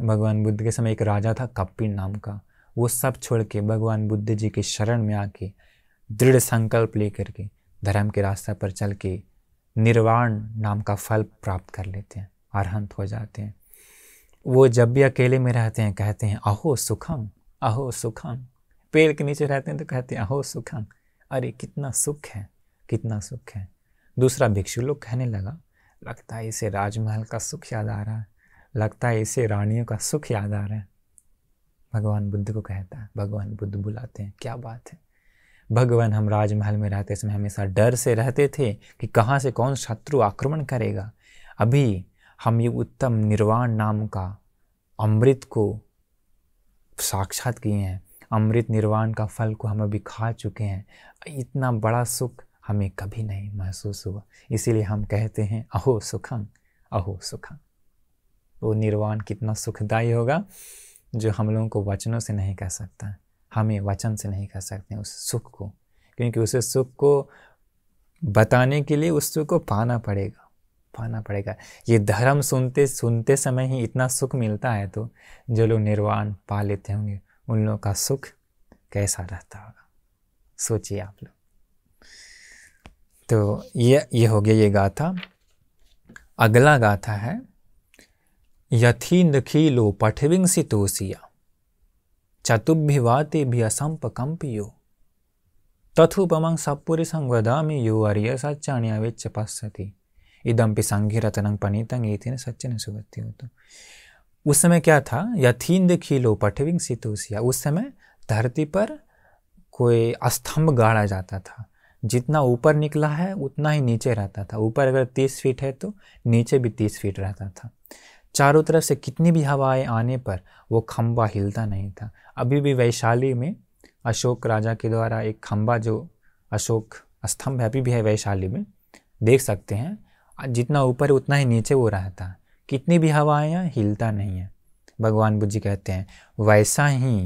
भगवान बुद्ध के समय एक राजा था कपिल नाम का वो सब छोड़ के भगवान बुद्ध जी के शरण में आके दृढ़ संकल्प लेकर के धर्म के रास्ते पर चल के निर्वाण नाम का फल प्राप्त कर लेते हैं अरहंत हो जाते हैं वो जब भी अकेले में रहते हैं कहते हैं अहो सुखम अहो सुखम पेड़ के नीचे रहते हैं तो कहते हैं अहो सुखम अरे कितना सुख है कितना सुख है दूसरा भिक्षु लोग कहने लगा लगता है इसे राजमहल का सुख याद आ रहा है लगता है इसे रानियों का सुख याद आ रहा है भगवान बुद्ध को कहता है भगवान बुद्ध बुलाते हैं क्या बात है भगवान हम राजमहल में रहते समय हमेशा डर से रहते थे कि कहाँ से कौन शत्रु आक्रमण करेगा अभी हम ये उत्तम निर्वाण नाम का अमृत को साक्षात किए हैं अमृत निर्वाण का फल को हम अभी खा चुके हैं इतना बड़ा सुख हमें कभी नहीं महसूस हुआ इसीलिए हम कहते हैं अहो सुखम अहो सुखम वो निर्वाण कितना सुखदायी होगा जो हम लोगों को वचनों से नहीं कह सकता है हमें वचन से नहीं कर सकते उस सुख को क्योंकि उसे सुख को बताने के लिए उस सुख को पाना पड़ेगा पाना पड़ेगा ये धर्म सुनते सुनते समय ही इतना सुख मिलता है तो जो लोग निर्वाण पा लेते होंगे उन लोगों का सुख कैसा रहता होगा सोचिए आप लोग तो ये ये हो गया ये गाथा अगला गाथा है नखी लो पठविंसी तोसिया चतुभ्य චතුබ්භිවාතේ භියසම්ප කම්පියෝ තතුූපමං සප්පුරි සංවදාමි යෝ අරිය සච්චානයා වෙච්ච පස්සති इदम्पि संघिरतनं पनीतं एतेन सच्चन सुगति तो उस समय क्या था यथींद खिलो पठविंग सितोसिया उस समय धरती पर कोई अस्तंभ गाड़ा जाता था जितना ऊपर निकला है उतना ही नीचे रहता था ऊपर अगर तीस फीट है तो नीचे भी तीस फीट रहता था चारों तरफ से कितनी भी हवाएं आने पर वो खम्बा हिलता नहीं था अभी भी वैशाली में अशोक राजा के द्वारा एक खम्बा जो अशोक स्तंभ है अभी भी है वैशाली में देख सकते हैं जितना ऊपर उतना ही नीचे वो रहता है कितनी भी हवाएं हिलता नहीं है भगवान बुद्ध जी कहते हैं वैसा ही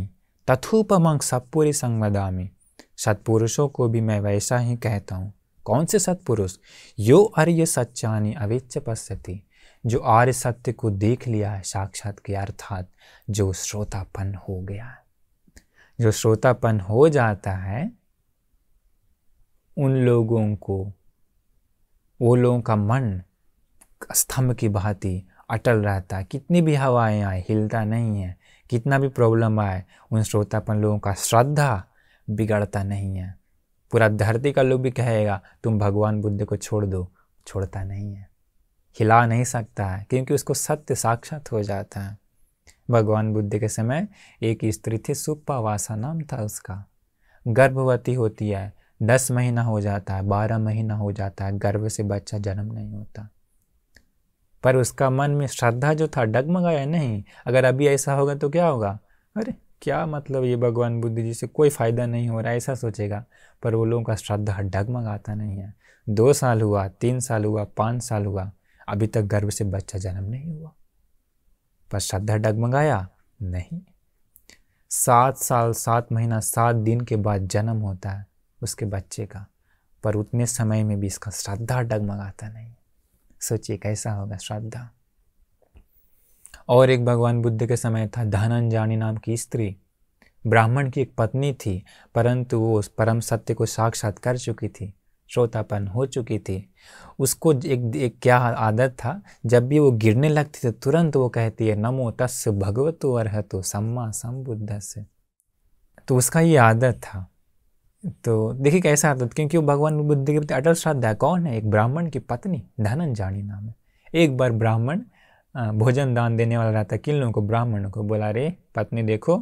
तथुपमंग सतपुरी संगमदामी सत्पुरुषों को भी मैं वैसा ही कहता हूँ कौन से सत्पुरुष यो अर्य सच्चानी अविच्य पश्यती जो आर्य सत्य को देख लिया है साक्षात के अर्थात जो श्रोतापन हो गया है जो श्रोतापन हो जाता है उन लोगों को वो लोगों का मन स्तंभ की भांति अटल रहता है कितनी भी हवाएं आए हिलता नहीं है कितना भी प्रॉब्लम आए उन श्रोतापन लोगों का श्रद्धा बिगड़ता नहीं है पूरा धरती का लोग भी कहेगा तुम भगवान बुद्ध को छोड़ दो छोड़ता नहीं है हिला नहीं सकता है क्योंकि उसको सत्य साक्षात हो जाता है भगवान बुद्ध के समय एक स्त्री थी सुप्पावासा नाम था उसका गर्भवती होती है दस महीना हो जाता है बारह महीना हो जाता है गर्भ से बच्चा जन्म नहीं होता पर उसका मन में श्रद्धा जो था डगमगाया नहीं अगर अभी ऐसा होगा तो क्या होगा अरे क्या मतलब ये भगवान बुद्ध जी से कोई फ़ायदा नहीं हो रहा ऐसा सोचेगा पर वो लोगों का श्रद्धा डगमगाता नहीं है दो साल हुआ तीन साल हुआ पाँच साल हुआ अभी तक गर्भ से बच्चा जन्म नहीं हुआ पर श्रद्धा डगमगाया नहीं सात साल सात महीना सात दिन के बाद जन्म होता है उसके बच्चे का पर उतने समय में भी इसका श्रद्धा डगमगाता नहीं सोचिए कैसा होगा श्रद्धा और एक भगवान बुद्ध के समय था धनंजानी नाम की स्त्री ब्राह्मण की एक पत्नी थी परंतु वो उस परम सत्य को साक्षात कर चुकी थी श्रोतापन हो चुकी थी उसको एक, एक क्या आदत था जब भी वो गिरने लगती थी तुरंत वो कहती है नमो तस् भगवतो अर्हतो सम्मा सम्बुद्ध से तो उसका ये आदत था तो देखिए कैसा आदत क्योंकि वो भगवान बुद्ध के प्रति अटल श्रद्धा कौन है एक ब्राह्मण की पत्नी धनंजानी नाम है एक बार ब्राह्मण भोजन दान देने वाला रहता किन लोगों को ब्राह्मणों को बोला रे पत्नी देखो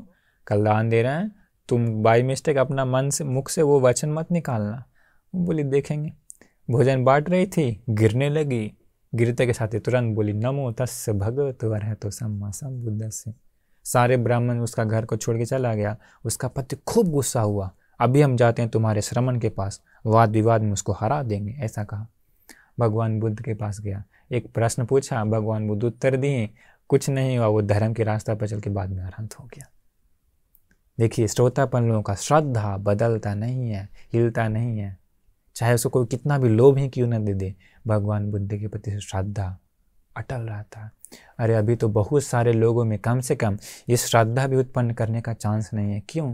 कल दान दे रहे हैं तुम बाई मिस्टेक अपना मन से मुख से वो वचन मत निकालना बोली देखेंगे भोजन बांट रही थी गिरने लगी गिरते के साथ ही तुरंत बोली नमो तस् भगवत तो सम्मा बुद्ध से सारे ब्राह्मण उसका घर को छोड़ के चला गया उसका पति खूब गुस्सा हुआ अभी हम जाते हैं तुम्हारे श्रमण के पास वाद विवाद में उसको हरा देंगे ऐसा कहा भगवान बुद्ध के पास गया एक प्रश्न पूछा भगवान बुद्ध उत्तर दिए कुछ नहीं हुआ वो धर्म के रास्ता पर चल के बाद में अनंत हो गया देखिए श्रोतापन लोगों का श्रद्धा बदलता नहीं है हिलता नहीं है चाहे उसको कोई कितना भी लोभ ही क्यों ना दे दे भगवान बुद्ध के प्रति श्रद्धा अटल रहता है अरे अभी तो बहुत सारे लोगों में कम से कम ये श्रद्धा भी उत्पन्न करने का चांस नहीं है क्यों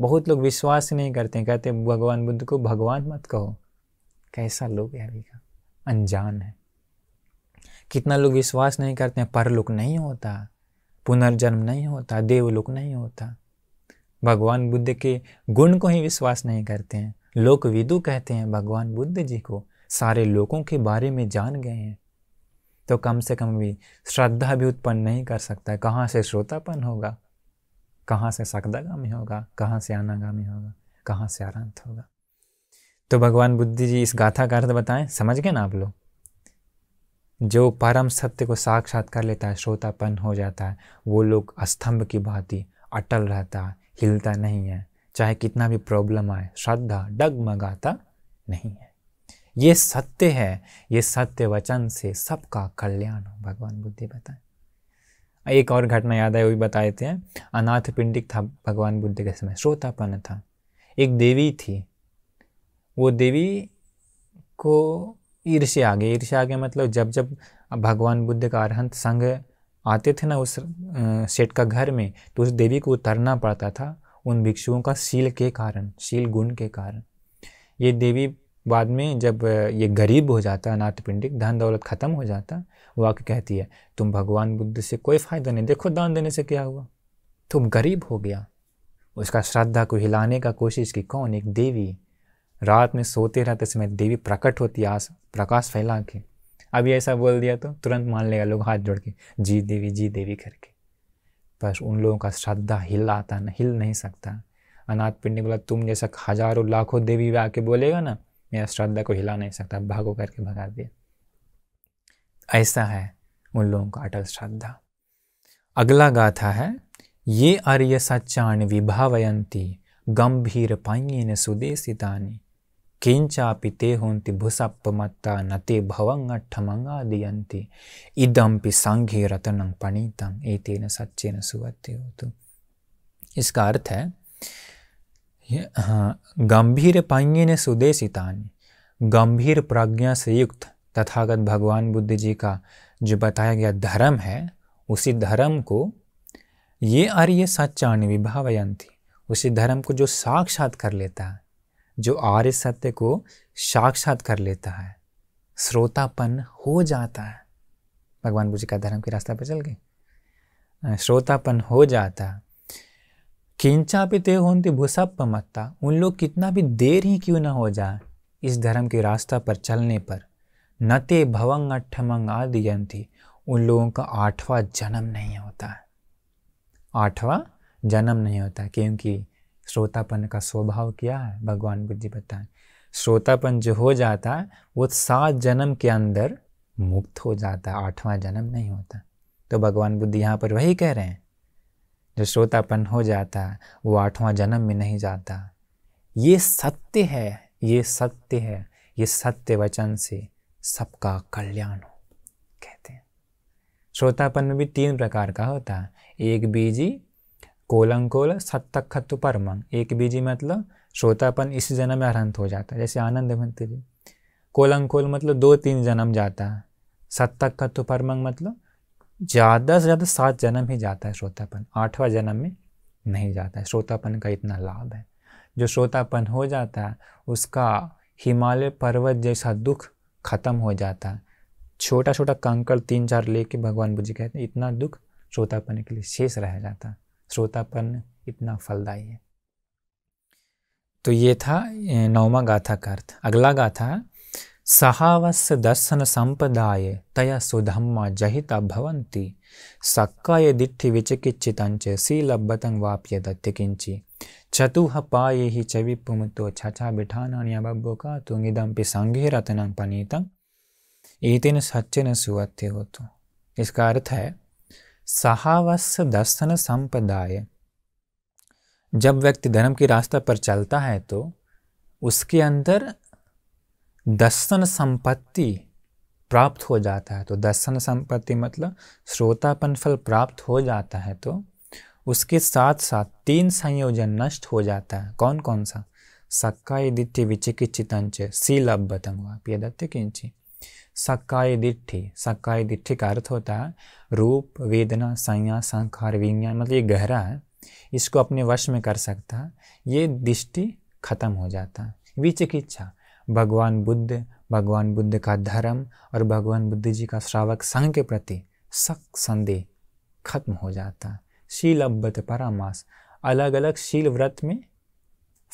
बहुत लोग विश्वास नहीं करते कहते भगवान बुद्ध को भगवान मत कहो कैसा लोग है अभी का अनजान है कितना लोग विश्वास नहीं करते हैं परलोक नहीं होता पुनर्जन्म नहीं होता देवलोक नहीं होता भगवान बुद्ध के गुण को ही विश्वास नहीं करते हैं लोक विदु कहते हैं भगवान बुद्ध जी को सारे लोगों के बारे में जान गए हैं तो कम से कम भी श्रद्धा भी उत्पन्न नहीं कर सकता कहाँ से श्रोतापन होगा कहाँ से सकदागामी होगा कहाँ से अनागामी होगा कहाँ से आरंत होगा तो भगवान बुद्ध जी इस गाथा का अर्थ बताएं समझ गए ना आप लोग जो परम सत्य को साक्षात कर लेता है श्रोतापन हो जाता है वो लोग स्तंभ की भांति अटल रहता है हिलता नहीं है चाहे कितना भी प्रॉब्लम आए श्रद्धा डगमगाता नहीं है ये सत्य है ये सत्य वचन से सबका कल्याण हो भगवान बुद्धि बताए एक और घटना याद आई वो भी बताए थे अनाथ पिंडिक था भगवान बुद्ध के समय श्रोतापन था एक देवी थी वो देवी को ईर्ष्या आ गई ईर्ष्या आ गया मतलब जब जब भगवान बुद्ध का अरहंत संघ आते थे ना उस सेठ का घर में तो उस देवी को उतरना पड़ता था उन भिक्षुओं का शील के कारण शील गुण के कारण ये देवी बाद में जब ये गरीब हो जाता अनाथ पिंडिक धन दौलत खत्म हो जाता वो आके कहती है तुम भगवान बुद्ध से कोई फ़ायदा नहीं देखो दान देने से क्या हुआ तुम गरीब हो गया उसका श्रद्धा को हिलाने का कोशिश की कौन एक देवी रात में सोते रहते समय देवी प्रकट होती आस प्रकाश फैला के अभी ऐसा बोल दिया तो तुरंत मान लेगा लोग हाथ जोड़ के जी देवी जी देवी करके पर उन लोगों का श्रद्धा हिल आता हिल नहीं सकता अनाथ पिंडी बोला तुम जैसा हजारों लाखों देवी भी आके बोलेगा ना मेरा श्रद्धा को हिला नहीं सकता भागो करके भगा दिया ऐसा है उन लोगों का अटल श्रद्धा अगला गाथा है ये आर्य सच्चाण विभावयंती गंभीर पाइन सुदेशितानी किंचापि ते होन्ति भुसप्पमत्ता नते भवं अट्ठमङ्गादियन्ति इदम्पि संघे रतनं पणीतं एतेन सच्चेन सुवत्ते होतु इसका अर्थ है हाँ, गंभीर पाइये ने गंभीर प्रज्ञा से युक्त तथागत भगवान बुद्ध जी का जो बताया गया धर्म है उसी धर्म को ये आर्य सच्चाण विभावयंती उसी धर्म को जो साक्षात कर लेता है जो आर्य सत्य को साक्षात कर लेता है श्रोतापन हो जाता है भगवान बुझे का धर्म के रास्ता पर चल गए श्रोतापन हो जाता किंचा भी ते होती भूसप मत्ता उन लोग कितना भी देर ही क्यों ना हो जाए इस धर्म के रास्ता पर चलने पर नते भवंग अठमंग आदि यंती उन लोगों का आठवां जन्म नहीं होता है आठवां जन्म नहीं होता क्योंकि श्रोतापन का स्वभाव क्या है भगवान बुद्ध जी बताएं श्रोतापन जो हो जाता है वो सात जन्म के अंदर मुक्त हो जाता है आठवां जन्म नहीं होता तो भगवान बुद्ध यहाँ पर वही कह रहे हैं जो श्रोतापन हो जाता है वो आठवां जन्म में नहीं जाता ये सत्य है ये सत्य है ये सत्य वचन से सबका कल्याण हो कहते हैं श्रोतापन में भी तीन प्रकार का होता है एक बीजी कोलंकोल सत्तक परमंग एक बीजी मतलब श्रोतापन इस जन्म में अरहंत हो जाता है जैसे आनंद भंती जी कोलंकोल मतलब दो तीन जन्म जाता है सत्तक खत्तु परमंग मतलब ज़्यादा से ज़्यादा सात जन्म ही जाता है श्रोतापन आठवां जन्म में नहीं जाता है श्रोतापन का इतना लाभ है जो श्रोतापन हो जाता है उसका हिमालय पर्वत जैसा दुख खत्म हो जाता है छोटा छोटा कंकड़ तीन चार लेके भगवान बुझे कहते हैं इतना दुख श्रोतापन के लिए शेष रह जाता है श्रोतापन इतना फलदायी है तो ये था नौमा गाथा का अर्थ अगला गाथा सहावस्य दर्शन संपदाय तया सुधम्मा जहिता भवंती सक्काय दिट्ठि विचकिच्चितंच शीलब्बतं वाप्यदत्ति किंचि चतुः पायैः च विपुमुतो छचा बिठानानि पि संघे रतन पनीतंग पनीतं एतेन सच्चेन हो तो इसका अर्थ है सहावस्य दर्शन संप्रदाय जब व्यक्ति धर्म के रास्ता पर चलता है तो उसके अंदर दर्शन संपत्ति प्राप्त हो जाता है तो दर्शन संपत्ति मतलब श्रोतापन फल प्राप्त हो जाता है तो उसके साथ साथ तीन संयोजन नष्ट हो जाता है कौन कौन सा सक्का दित्य विचिकित्सितंच शीलभ्यतम हुआ पियदत्य किंची सकाय दिट्ठी सकाय दिट्ठी का अर्थ होता है रूप वेदना संज्ञा संखार विज्ञान मतलब ये गहरा है इसको अपने वश में कर सकता है ये दृष्टि खत्म हो जाता है विचिकित्सा भगवान बुद्ध भगवान बुद्ध का धर्म और भगवान बुद्ध जी का श्रावक संघ के प्रति सख्त संदेह खत्म हो जाता है शील अब्बत परामास अलग अलग शील व्रत में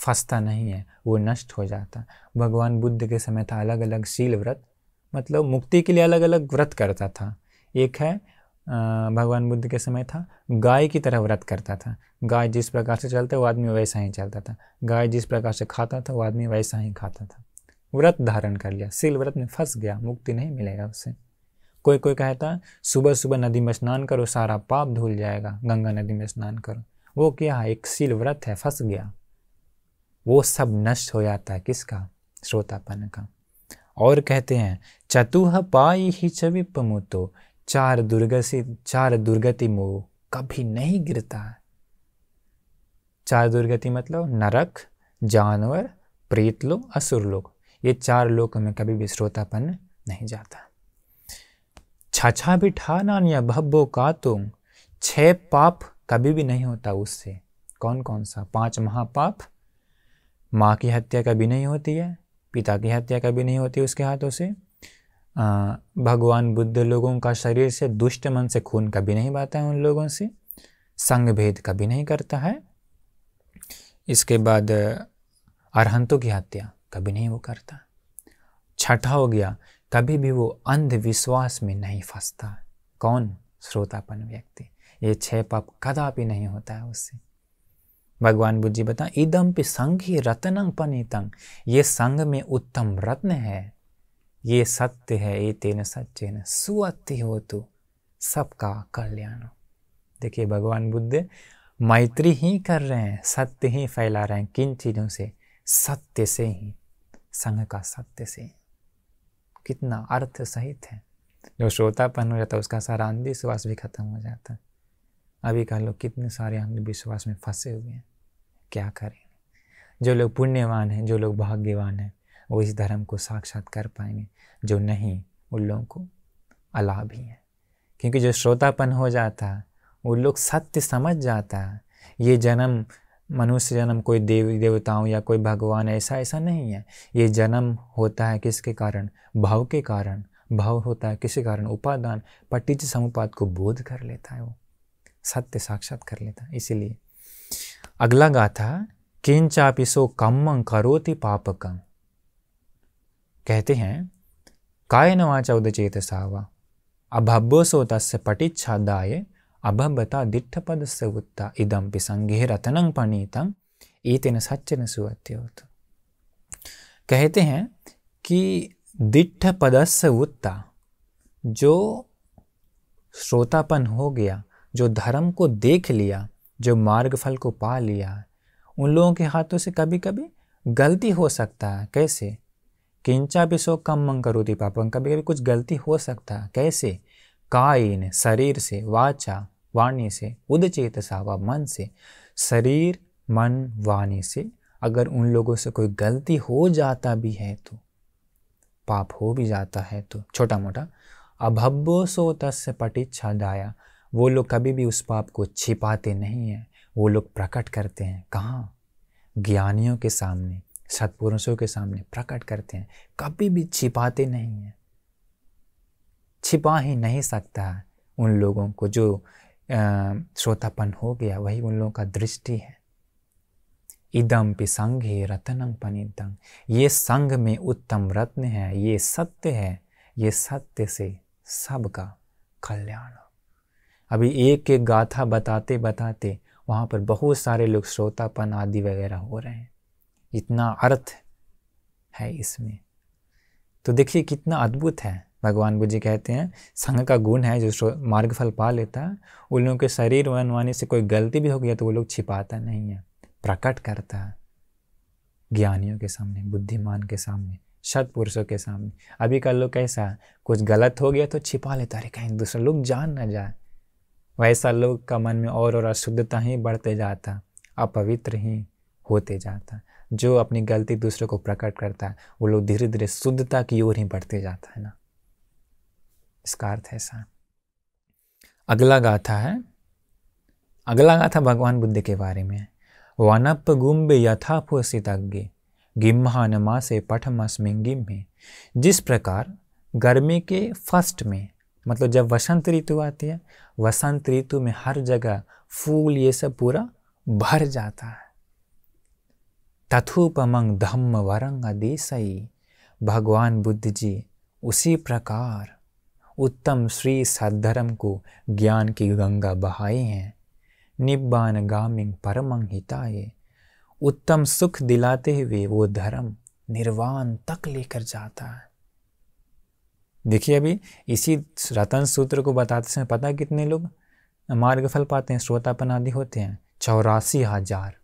फंसता नहीं है वो नष्ट हो जाता भगवान बुद्ध के समय था अलग अलग शील व्रत मतलब मुक्ति के लिए अलग अलग व्रत करता था एक है भगवान बुद्ध के समय था गाय की तरह व्रत करता था गाय जिस प्रकार से चलता वो आदमी वैसा ही चलता था गाय जिस प्रकार से खाता था वो आदमी वैसा ही खाता था व्रत धारण कर लिया सील व्रत में फंस गया मुक्ति नहीं मिलेगा उसे कोई कोई कहता है सुबह सुबह नदी में स्नान करो सारा पाप धुल जाएगा गंगा नदी में स्नान करो वो क्या है एक सील व्रत है फंस गया वो सब नष्ट हो जाता है किसका श्रोतापन का और कहते हैं चतुह पाई ही छवि तो चार दुर्गति चार दुर्गति मोह कभी नहीं गिरता है चार दुर्गति मतलब नरक जानवर प्रेत लोग असुर लोग ये चार लोक में कभी भी श्रोतापन नहीं जाता छछा भी ठाना या भब्बो का तुम छ पाप कभी भी नहीं होता उससे कौन कौन सा पांच महापाप माँ की हत्या कभी नहीं होती है पिता की हत्या कभी नहीं होती उसके हाथों से भगवान बुद्ध लोगों का शरीर से दुष्ट मन से खून कभी नहीं बहता है उन लोगों से संग भेद कभी नहीं करता है इसके बाद अरहंतों की हत्या कभी नहीं वो करता छठा हो गया कभी भी वो अंधविश्वास में नहीं फंसता कौन श्रोतापन व्यक्ति ये छह पाप कदापि नहीं होता है उससे भगवान बुद्ध जी बता इदम पे संघ ही रत्नंग पनीतंग ये संघ में उत्तम रत्न है ये सत्य है ये तेन सच्चे न सुअत्य हो तो सबका कल्याण देखिए भगवान बुद्ध मैत्री ही कर रहे हैं सत्य ही फैला रहे हैं किन चीज़ों से सत्य से ही संघ का सत्य से ही कितना अर्थ सहित है जो श्रोतापन हो जाता है उसका सारा अंधिश्वास भी खत्म हो जाता है अभी का लोग कितने सारे अंधविश्वास में फंसे हुए हैं क्या करें जो लोग पुण्यवान हैं जो लोग भाग्यवान हैं वो इस धर्म को साक्षात कर पाएंगे जो नहीं उन लोगों को अलाभ ही है क्योंकि जो श्रोतापन हो जाता वो लोग सत्य समझ जाता है ये जन्म मनुष्य जन्म कोई देवी देवताओं या कोई भगवान ऐसा ऐसा नहीं है ये जन्म होता है किसके कारण भाव के कारण भाव होता है किसी कारण उपादान पटिच समुपात को बोध कर लेता है वो सत्य साक्षात कर लेता इसीलिए अगला गाथा किंचापि सो कम करोति पापकम कहते हैं काय नवाचा उदचेत सावा अभभो सो तस् पटिच्छादाय अभबता दिट्ठपद से उत्ता पि संघे रतनं पणीतम ईतिन सच्चन सुवत्योत कहते हैं कि दिट्ठ पदस्य उत्ता जो श्रोतापन हो गया जो धर्म को देख लिया जो मार्ग फल को पा लिया उन लोगों के हाथों से कभी कभी गलती हो सकता है कैसे किंचा भी शोक कम मंग करो थी पापा कभी कभी कुछ गलती हो सकता है कैसे कायन शरीर से वाचा वाणी से उदचेत सावा मन से शरीर मन वाणी से अगर उन लोगों से कोई गलती हो जाता भी है तो पाप हो भी जाता है तो छोटा मोटा अभब्बो सो तस् दाया वो लोग कभी भी उस पाप को छिपाते नहीं हैं वो लोग प्रकट करते हैं कहाँ ज्ञानियों के सामने सत्पुरुषों के सामने प्रकट करते हैं कभी भी छिपाते नहीं हैं छिपा ही नहीं सकता है उन लोगों को जो श्रोतापन हो गया वही उन लोगों का दृष्टि है इदम पि संघ है रतनम पनिदम ये संघ में उत्तम रत्न है ये सत्य है ये सत्य से सबका कल्याण हो अभी एक एक गाथा बताते बताते वहाँ पर बहुत सारे लोग श्रोतापन आदि वगैरह हो रहे हैं इतना अर्थ है इसमें तो देखिए कितना अद्भुत है भगवान बुद्ध जी कहते हैं संघ का गुण है जो मार्ग फल पा लेता है उन लोगों के शरीर वनवाने से कोई गलती भी हो गया तो वो लोग छिपाता नहीं है प्रकट करता है ज्ञानियों के सामने बुद्धिमान के सामने सत पुरुषों के सामने अभी कल लोग कैसा कुछ गलत हो गया तो छिपा लेता अरे कहीं दूसरा लोग जान ना जाए वैसा लोग का मन में और और अशुद्धता ही बढ़ते जाता अपवित्र ही होते जाता जो अपनी गलती दूसरों को प्रकट करता है वो लोग धीरे धीरे शुद्धता की ओर ही बढ़ते जाता है ना इसका अर्थ ऐसा अगला गाथा है अगला गाथा भगवान बुद्ध के बारे में है वनप गुम्बे यथापोषितज्ञ गिम्हानमा से पठमस्मिंगिम में जिस प्रकार गर्मी के फर्स्ट में मतलब जब वसंत ऋतु आती है वसंत ऋतु में हर जगह फूल ये सब पूरा भर जाता है तथुपमंग धम्म वरंग देसई भगवान बुद्ध जी उसी प्रकार उत्तम श्री सद्धर्म को ज्ञान की गंगा बहाए हैं निब्बान गामिंग परमंग हिताए उत्तम सुख दिलाते हुए वो धर्म निर्वाण तक लेकर जाता है देखिए अभी इसी रतन सूत्र को बताते समय पता कितने लोग मार्ग फल पाते हैं श्रोतापन आदि होते हैं चौरासी हजार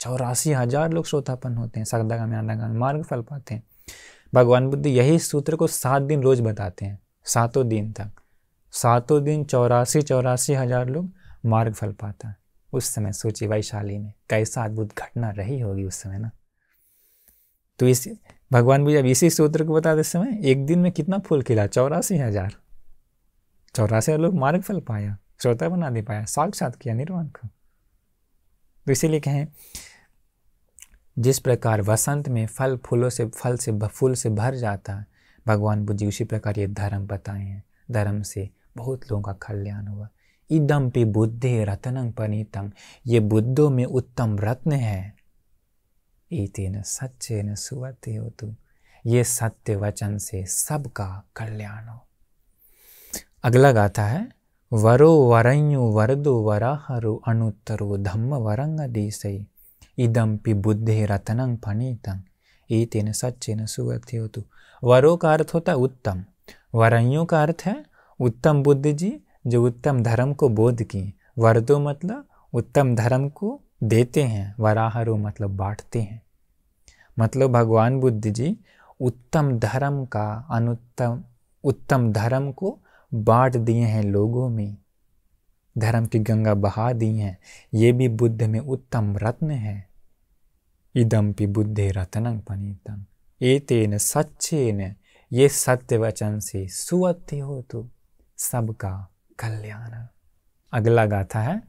चौरासी हजार लोग श्रोतापन होते हैं सरदागा में आधा मार्ग फल पाते हैं भगवान बुद्ध यही सूत्र को सात दिन रोज बताते हैं सातों दिन तक सातों दिन चौरासी चौरासी हजार लोग मार्ग फल पाता है उस समय सोचिए वैशाली में कैसा अद्भुत घटना रही होगी उस समय ना तो इस भगवान भी अब इसी सूत्र को बता दे समय एक दिन में कितना फूल खिला चौरासी हजार चौरासी हजार लोग मार्ग फल पाया श्रोता बना दे पाया साक्षात किया निर्वाण को तो इसीलिए कहें जिस प्रकार वसंत में फल फूलों से फल से फूल से भर जाता है भगवान बुद्ध जी उसी प्रकार ये धर्म बताए हैं धर्म से बहुत लोगों का कल्याण हुआ इदम पे बुद्धि रत्नंग पनीतंग ये बुद्धों में उत्तम रत्न है सच्चे सच्चेन सुवते होतु ये सत्य वचन से सबका कल्याण हो अगला गाता है वरो वरयु वरदो वराहरु अनुत्तरो धम्म वरंग देसई इदम पि बुद्धे रतनंग फणीतंग एतेन सच्चेन सुवते होतु वरो का अर्थ होता है उत्तम वरयु का अर्थ है उत्तम बुद्ध जी जो उत्तम धर्म को बोध किए वरदो मतलब उत्तम धर्म को देते हैं वराहरो मतलब बांटते हैं मतलब भगवान बुद्ध जी उत्तम धर्म का अनुत्तम उत्तम धर्म को बांट दिए हैं लोगों में धर्म की गंगा बहा दी हैं ये भी बुद्ध में उत्तम रत्न है इदम इदम्पि बुद्धे रत्नं पनीतम एतेन सच्चेन ये सत्य वचन से सुअत्य हो तो सबका कल्याण अगला गाथा है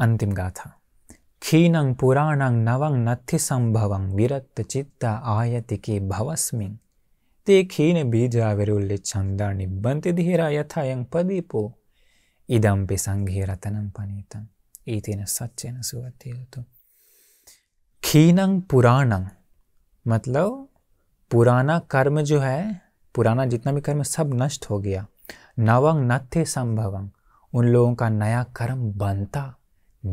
अंतिम गाथा කීනං පුරාණං නවං නත්ති සම්භවං විරත්ත චිත්තා ආයතිකේ භවස්මින් තේ කීන බීජාවරුල්ලෙ චන්දා නිබ්බන්ති දිහිරා යථායන් පදීපෝ ඉදම්පි සංඝේ රතනම් පනීතං ඊතින සච්චයන සුවතියුතු. खीनंग पुराणंग मतलब पुराना कर्म जो है पुराना जितना भी कर्म सब नष्ट हो गया नवंग नत्थे संभवंग उन लोगों का नया कर्म बनता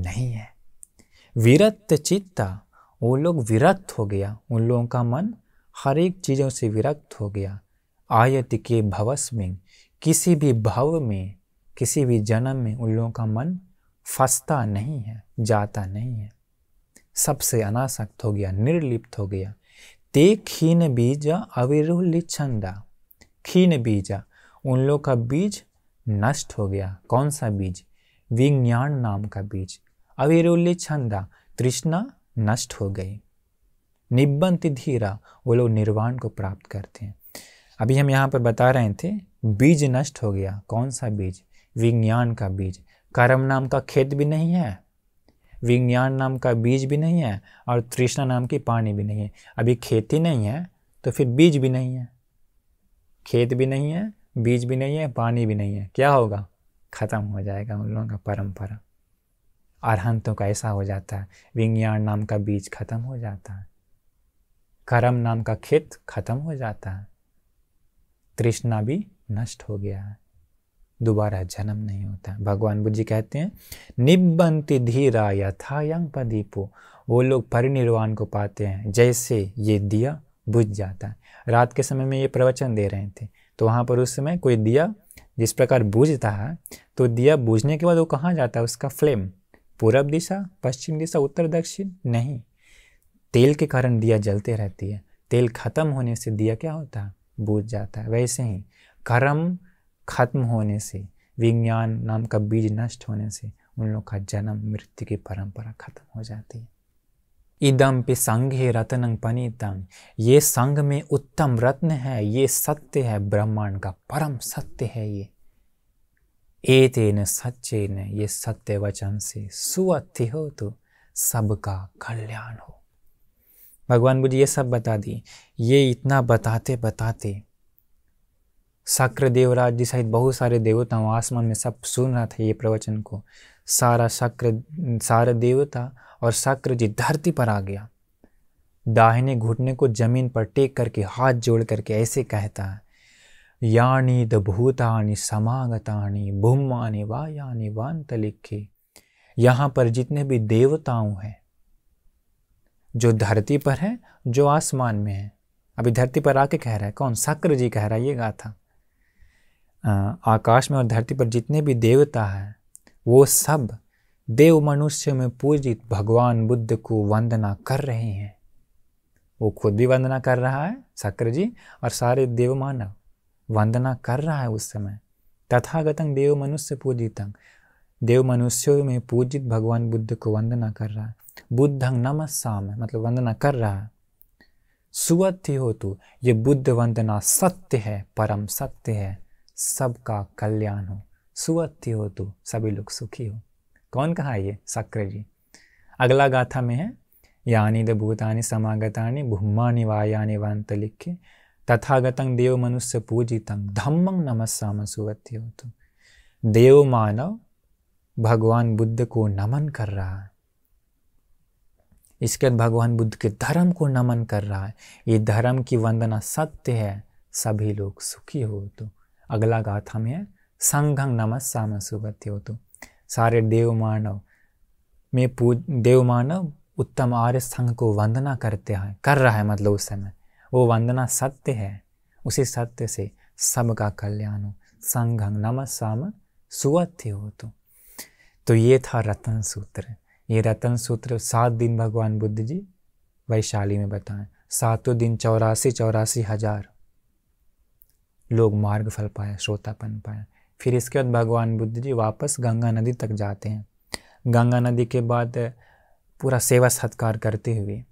नहीं है विरक्त चित्ता वो लोग विरक्त हो गया उन लोगों का मन हर एक चीज़ों से विरक्त हो गया आयत के भवस में किसी भी भव में किसी भी जन्म में उन लोगों का मन फंसता नहीं है जाता नहीं है सबसे अनासक्त हो गया निर्लिप्त हो गया ते खीन बीज अविरुल छंदा खीन बीजा उन लोग का बीज नष्ट हो गया कौन सा बीज विज्ञान नाम का बीज अविरुल्य छंदा तृष्णा नष्ट हो गई निब्बंत धीरा वो लोग निर्वाण को प्राप्त करते हैं अभी हम यहाँ पर बता रहे थे बीज नष्ट हो गया कौन सा बीज विज्ञान का बीज कर्म नाम का खेत भी नहीं है विज्ञान नाम का बीज भी नहीं है और तृष्णा नाम की पानी भी नहीं है अभी खेती नहीं है तो फिर बीज भी नहीं है खेत भी नहीं है बीज भी नहीं है पानी भी नहीं है क्या होगा ख़त्म हो जाएगा उन लोगों का परंपरा अरहंतों का ऐसा हो जाता है विज्ञान नाम का बीज खत्म हो जाता है कर्म नाम का खेत खत्म हो जाता है तृष्णा भी नष्ट हो गया है दोबारा जन्म नहीं होता भगवान बुद्ध जी कहते हैं निब्बंति धीरा यथा यंग पदीपो वो लोग परिनिर्वाण को पाते हैं जैसे ये दिया बुझ जाता है रात के समय में ये प्रवचन दे रहे थे तो वहाँ पर उस समय कोई दिया जिस प्रकार बुझता है तो दिया बुझने के बाद वो कहाँ जाता है उसका फ्लेम पूरब दिशा पश्चिम दिशा उत्तर दक्षिण नहीं तेल के कारण दिया जलते रहती है तेल खत्म होने से दिया क्या होता है बूझ जाता है वैसे ही कर्म खत्म होने से विज्ञान नाम का बीज नष्ट होने से उन लोग का जन्म मृत्यु की परंपरा खत्म हो जाती है इदम पे संघ है रत्नंग पनीतम ये संघ में उत्तम रत्न है ये सत्य है ब्रह्मांड का परम सत्य है ये एतेन सच्चेन ये सत्य वचन से सुअ्य हो तो सबका कल्याण हो भगवान मुझे ये सब बता दी ये इतना बताते बताते शक्र देवराज जी सहित बहुत सारे देवताओं आसमान में सब सुन रहा था ये प्रवचन को सारा शक्र सारा देवता और शक्र जी धरती पर आ गया दाहिने घुटने को जमीन पर टेक करके हाथ जोड़ करके ऐसे कहता है यानी द भूतानि समागतानि भूमानि वा यानी लिखे यहाँ पर जितने भी देवताओं हैं जो धरती पर हैं जो आसमान में हैं अभी धरती पर आके कह रहा है कौन शक्र जी कह रहा है ये गाथा आकाश में और धरती पर जितने भी देवता हैं वो सब देव मनुष्य में पूजित भगवान बुद्ध को वंदना कर रहे हैं वो खुद भी वंदना कर रहा है शक्र जी और सारे देव मानव वंदना कर रहा है उस समय तथागतं देव मनुष्य पूजित देव मनुष्यों में पूजित भगवान बुद्ध को वंदना कर रहा है बुद्धं नमस्साम मतलब वंदना कर रहा है सुवत्य हो तो ये बुद्ध वंदना सत्य है परम सत्य है सबका कल्याण हो सुवत्य हो तो सभी लोग सुखी हो कौन कहा ये शक्र जी अगला गाथा में है यानी द भूतानि भूमानी भूमानि वायानि वांत लिखे तथागत देव मनुष्य धम्म धम्मं नमस्साम तो देव मानव भगवान बुद्ध को नमन कर रहा है इसके बाद भगवान बुद्ध के धर्म को नमन कर रहा है ये धर्म की वंदना सत्य है सभी लोग सुखी हो तो अगला गाथा में है संघ नमस्साम सुगत्य हो तो सारे देव मानव में पूज देव मानव उत्तम आर्य संघ को वंदना करते हैं कर रहा है मतलब उस समय वो वंदना सत्य है उसी सत्य से सबका कल्याण हो संघं नम साम सुअथ्य हो तो तो ये था रतन सूत्र ये रतन सूत्र सात दिन भगवान बुद्ध जी वैशाली में बताएं सातों दिन चौरासी चौरासी हजार लोग मार्ग फल पाए श्रोतापन पाए फिर इसके बाद भगवान बुद्ध जी वापस गंगा नदी तक जाते हैं गंगा नदी के बाद पूरा सेवा सत्कार करते हुए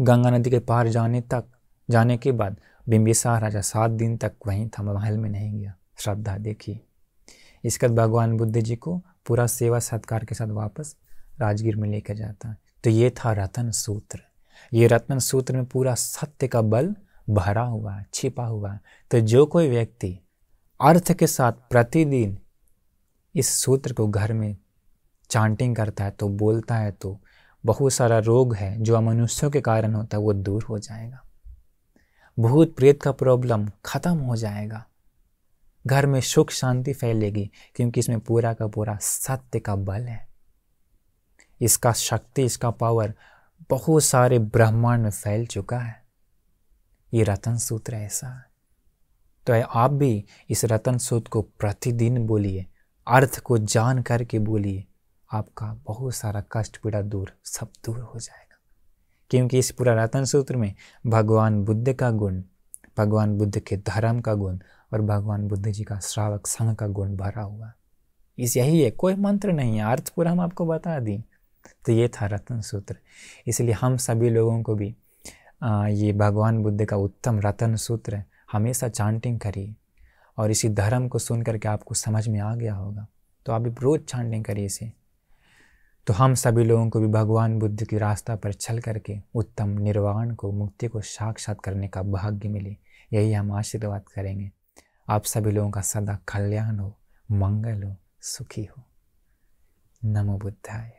गंगा नदी के पार जाने तक जाने के बाद बिंबिसार राजा सात दिन तक वहीं था महल में नहीं गया श्रद्धा देखी इसके बाद भगवान बुद्ध जी को पूरा सेवा सत्कार के साथ वापस राजगीर में लेकर जाता है तो ये था रतन सूत्र ये रतन सूत्र में पूरा सत्य का बल भरा हुआ है छिपा हुआ है तो जो कोई व्यक्ति अर्थ के साथ प्रतिदिन इस सूत्र को घर में चांटिंग करता है तो बोलता है तो बहुत सारा रोग है जो अमनुष्यों के कारण होता है वो दूर हो जाएगा भूत प्रेत का प्रॉब्लम ख़त्म हो जाएगा घर में सुख शांति फैलेगी क्योंकि इसमें पूरा का पूरा सत्य का बल है इसका शक्ति इसका पावर बहुत सारे ब्रह्मांड में फैल चुका है ये रतन सूत्र ऐसा है तो है आप भी इस रतन सूत्र को प्रतिदिन बोलिए अर्थ को जान करके बोलिए आपका बहुत सारा कष्ट पीड़ा दूर सब दूर हो जाएगा क्योंकि इस पुरातन सूत्र में भगवान बुद्ध का गुण भगवान बुद्ध के धर्म का गुण और भगवान बुद्ध जी का श्रावक संघ का गुण भरा हुआ इस यही है कोई मंत्र नहीं है अर्थ पूरा हम आपको बता दें तो ये था रतन सूत्र इसलिए हम सभी लोगों को भी आ, ये भगवान बुद्ध का उत्तम रतन सूत्र हमेशा चांटिंग करिए और इसी धर्म को सुन करके आपको समझ में आ गया होगा तो आप रोज़ चांटिंग करिए इसे तो हम सभी लोगों को भी भगवान बुद्ध की रास्ता पर चल करके उत्तम निर्वाण को मुक्ति को साक्षात करने का भाग्य मिले यही हम आशीर्वाद करेंगे आप सभी लोगों का सदा कल्याण हो मंगल हो सुखी हो नमो बुद्धाय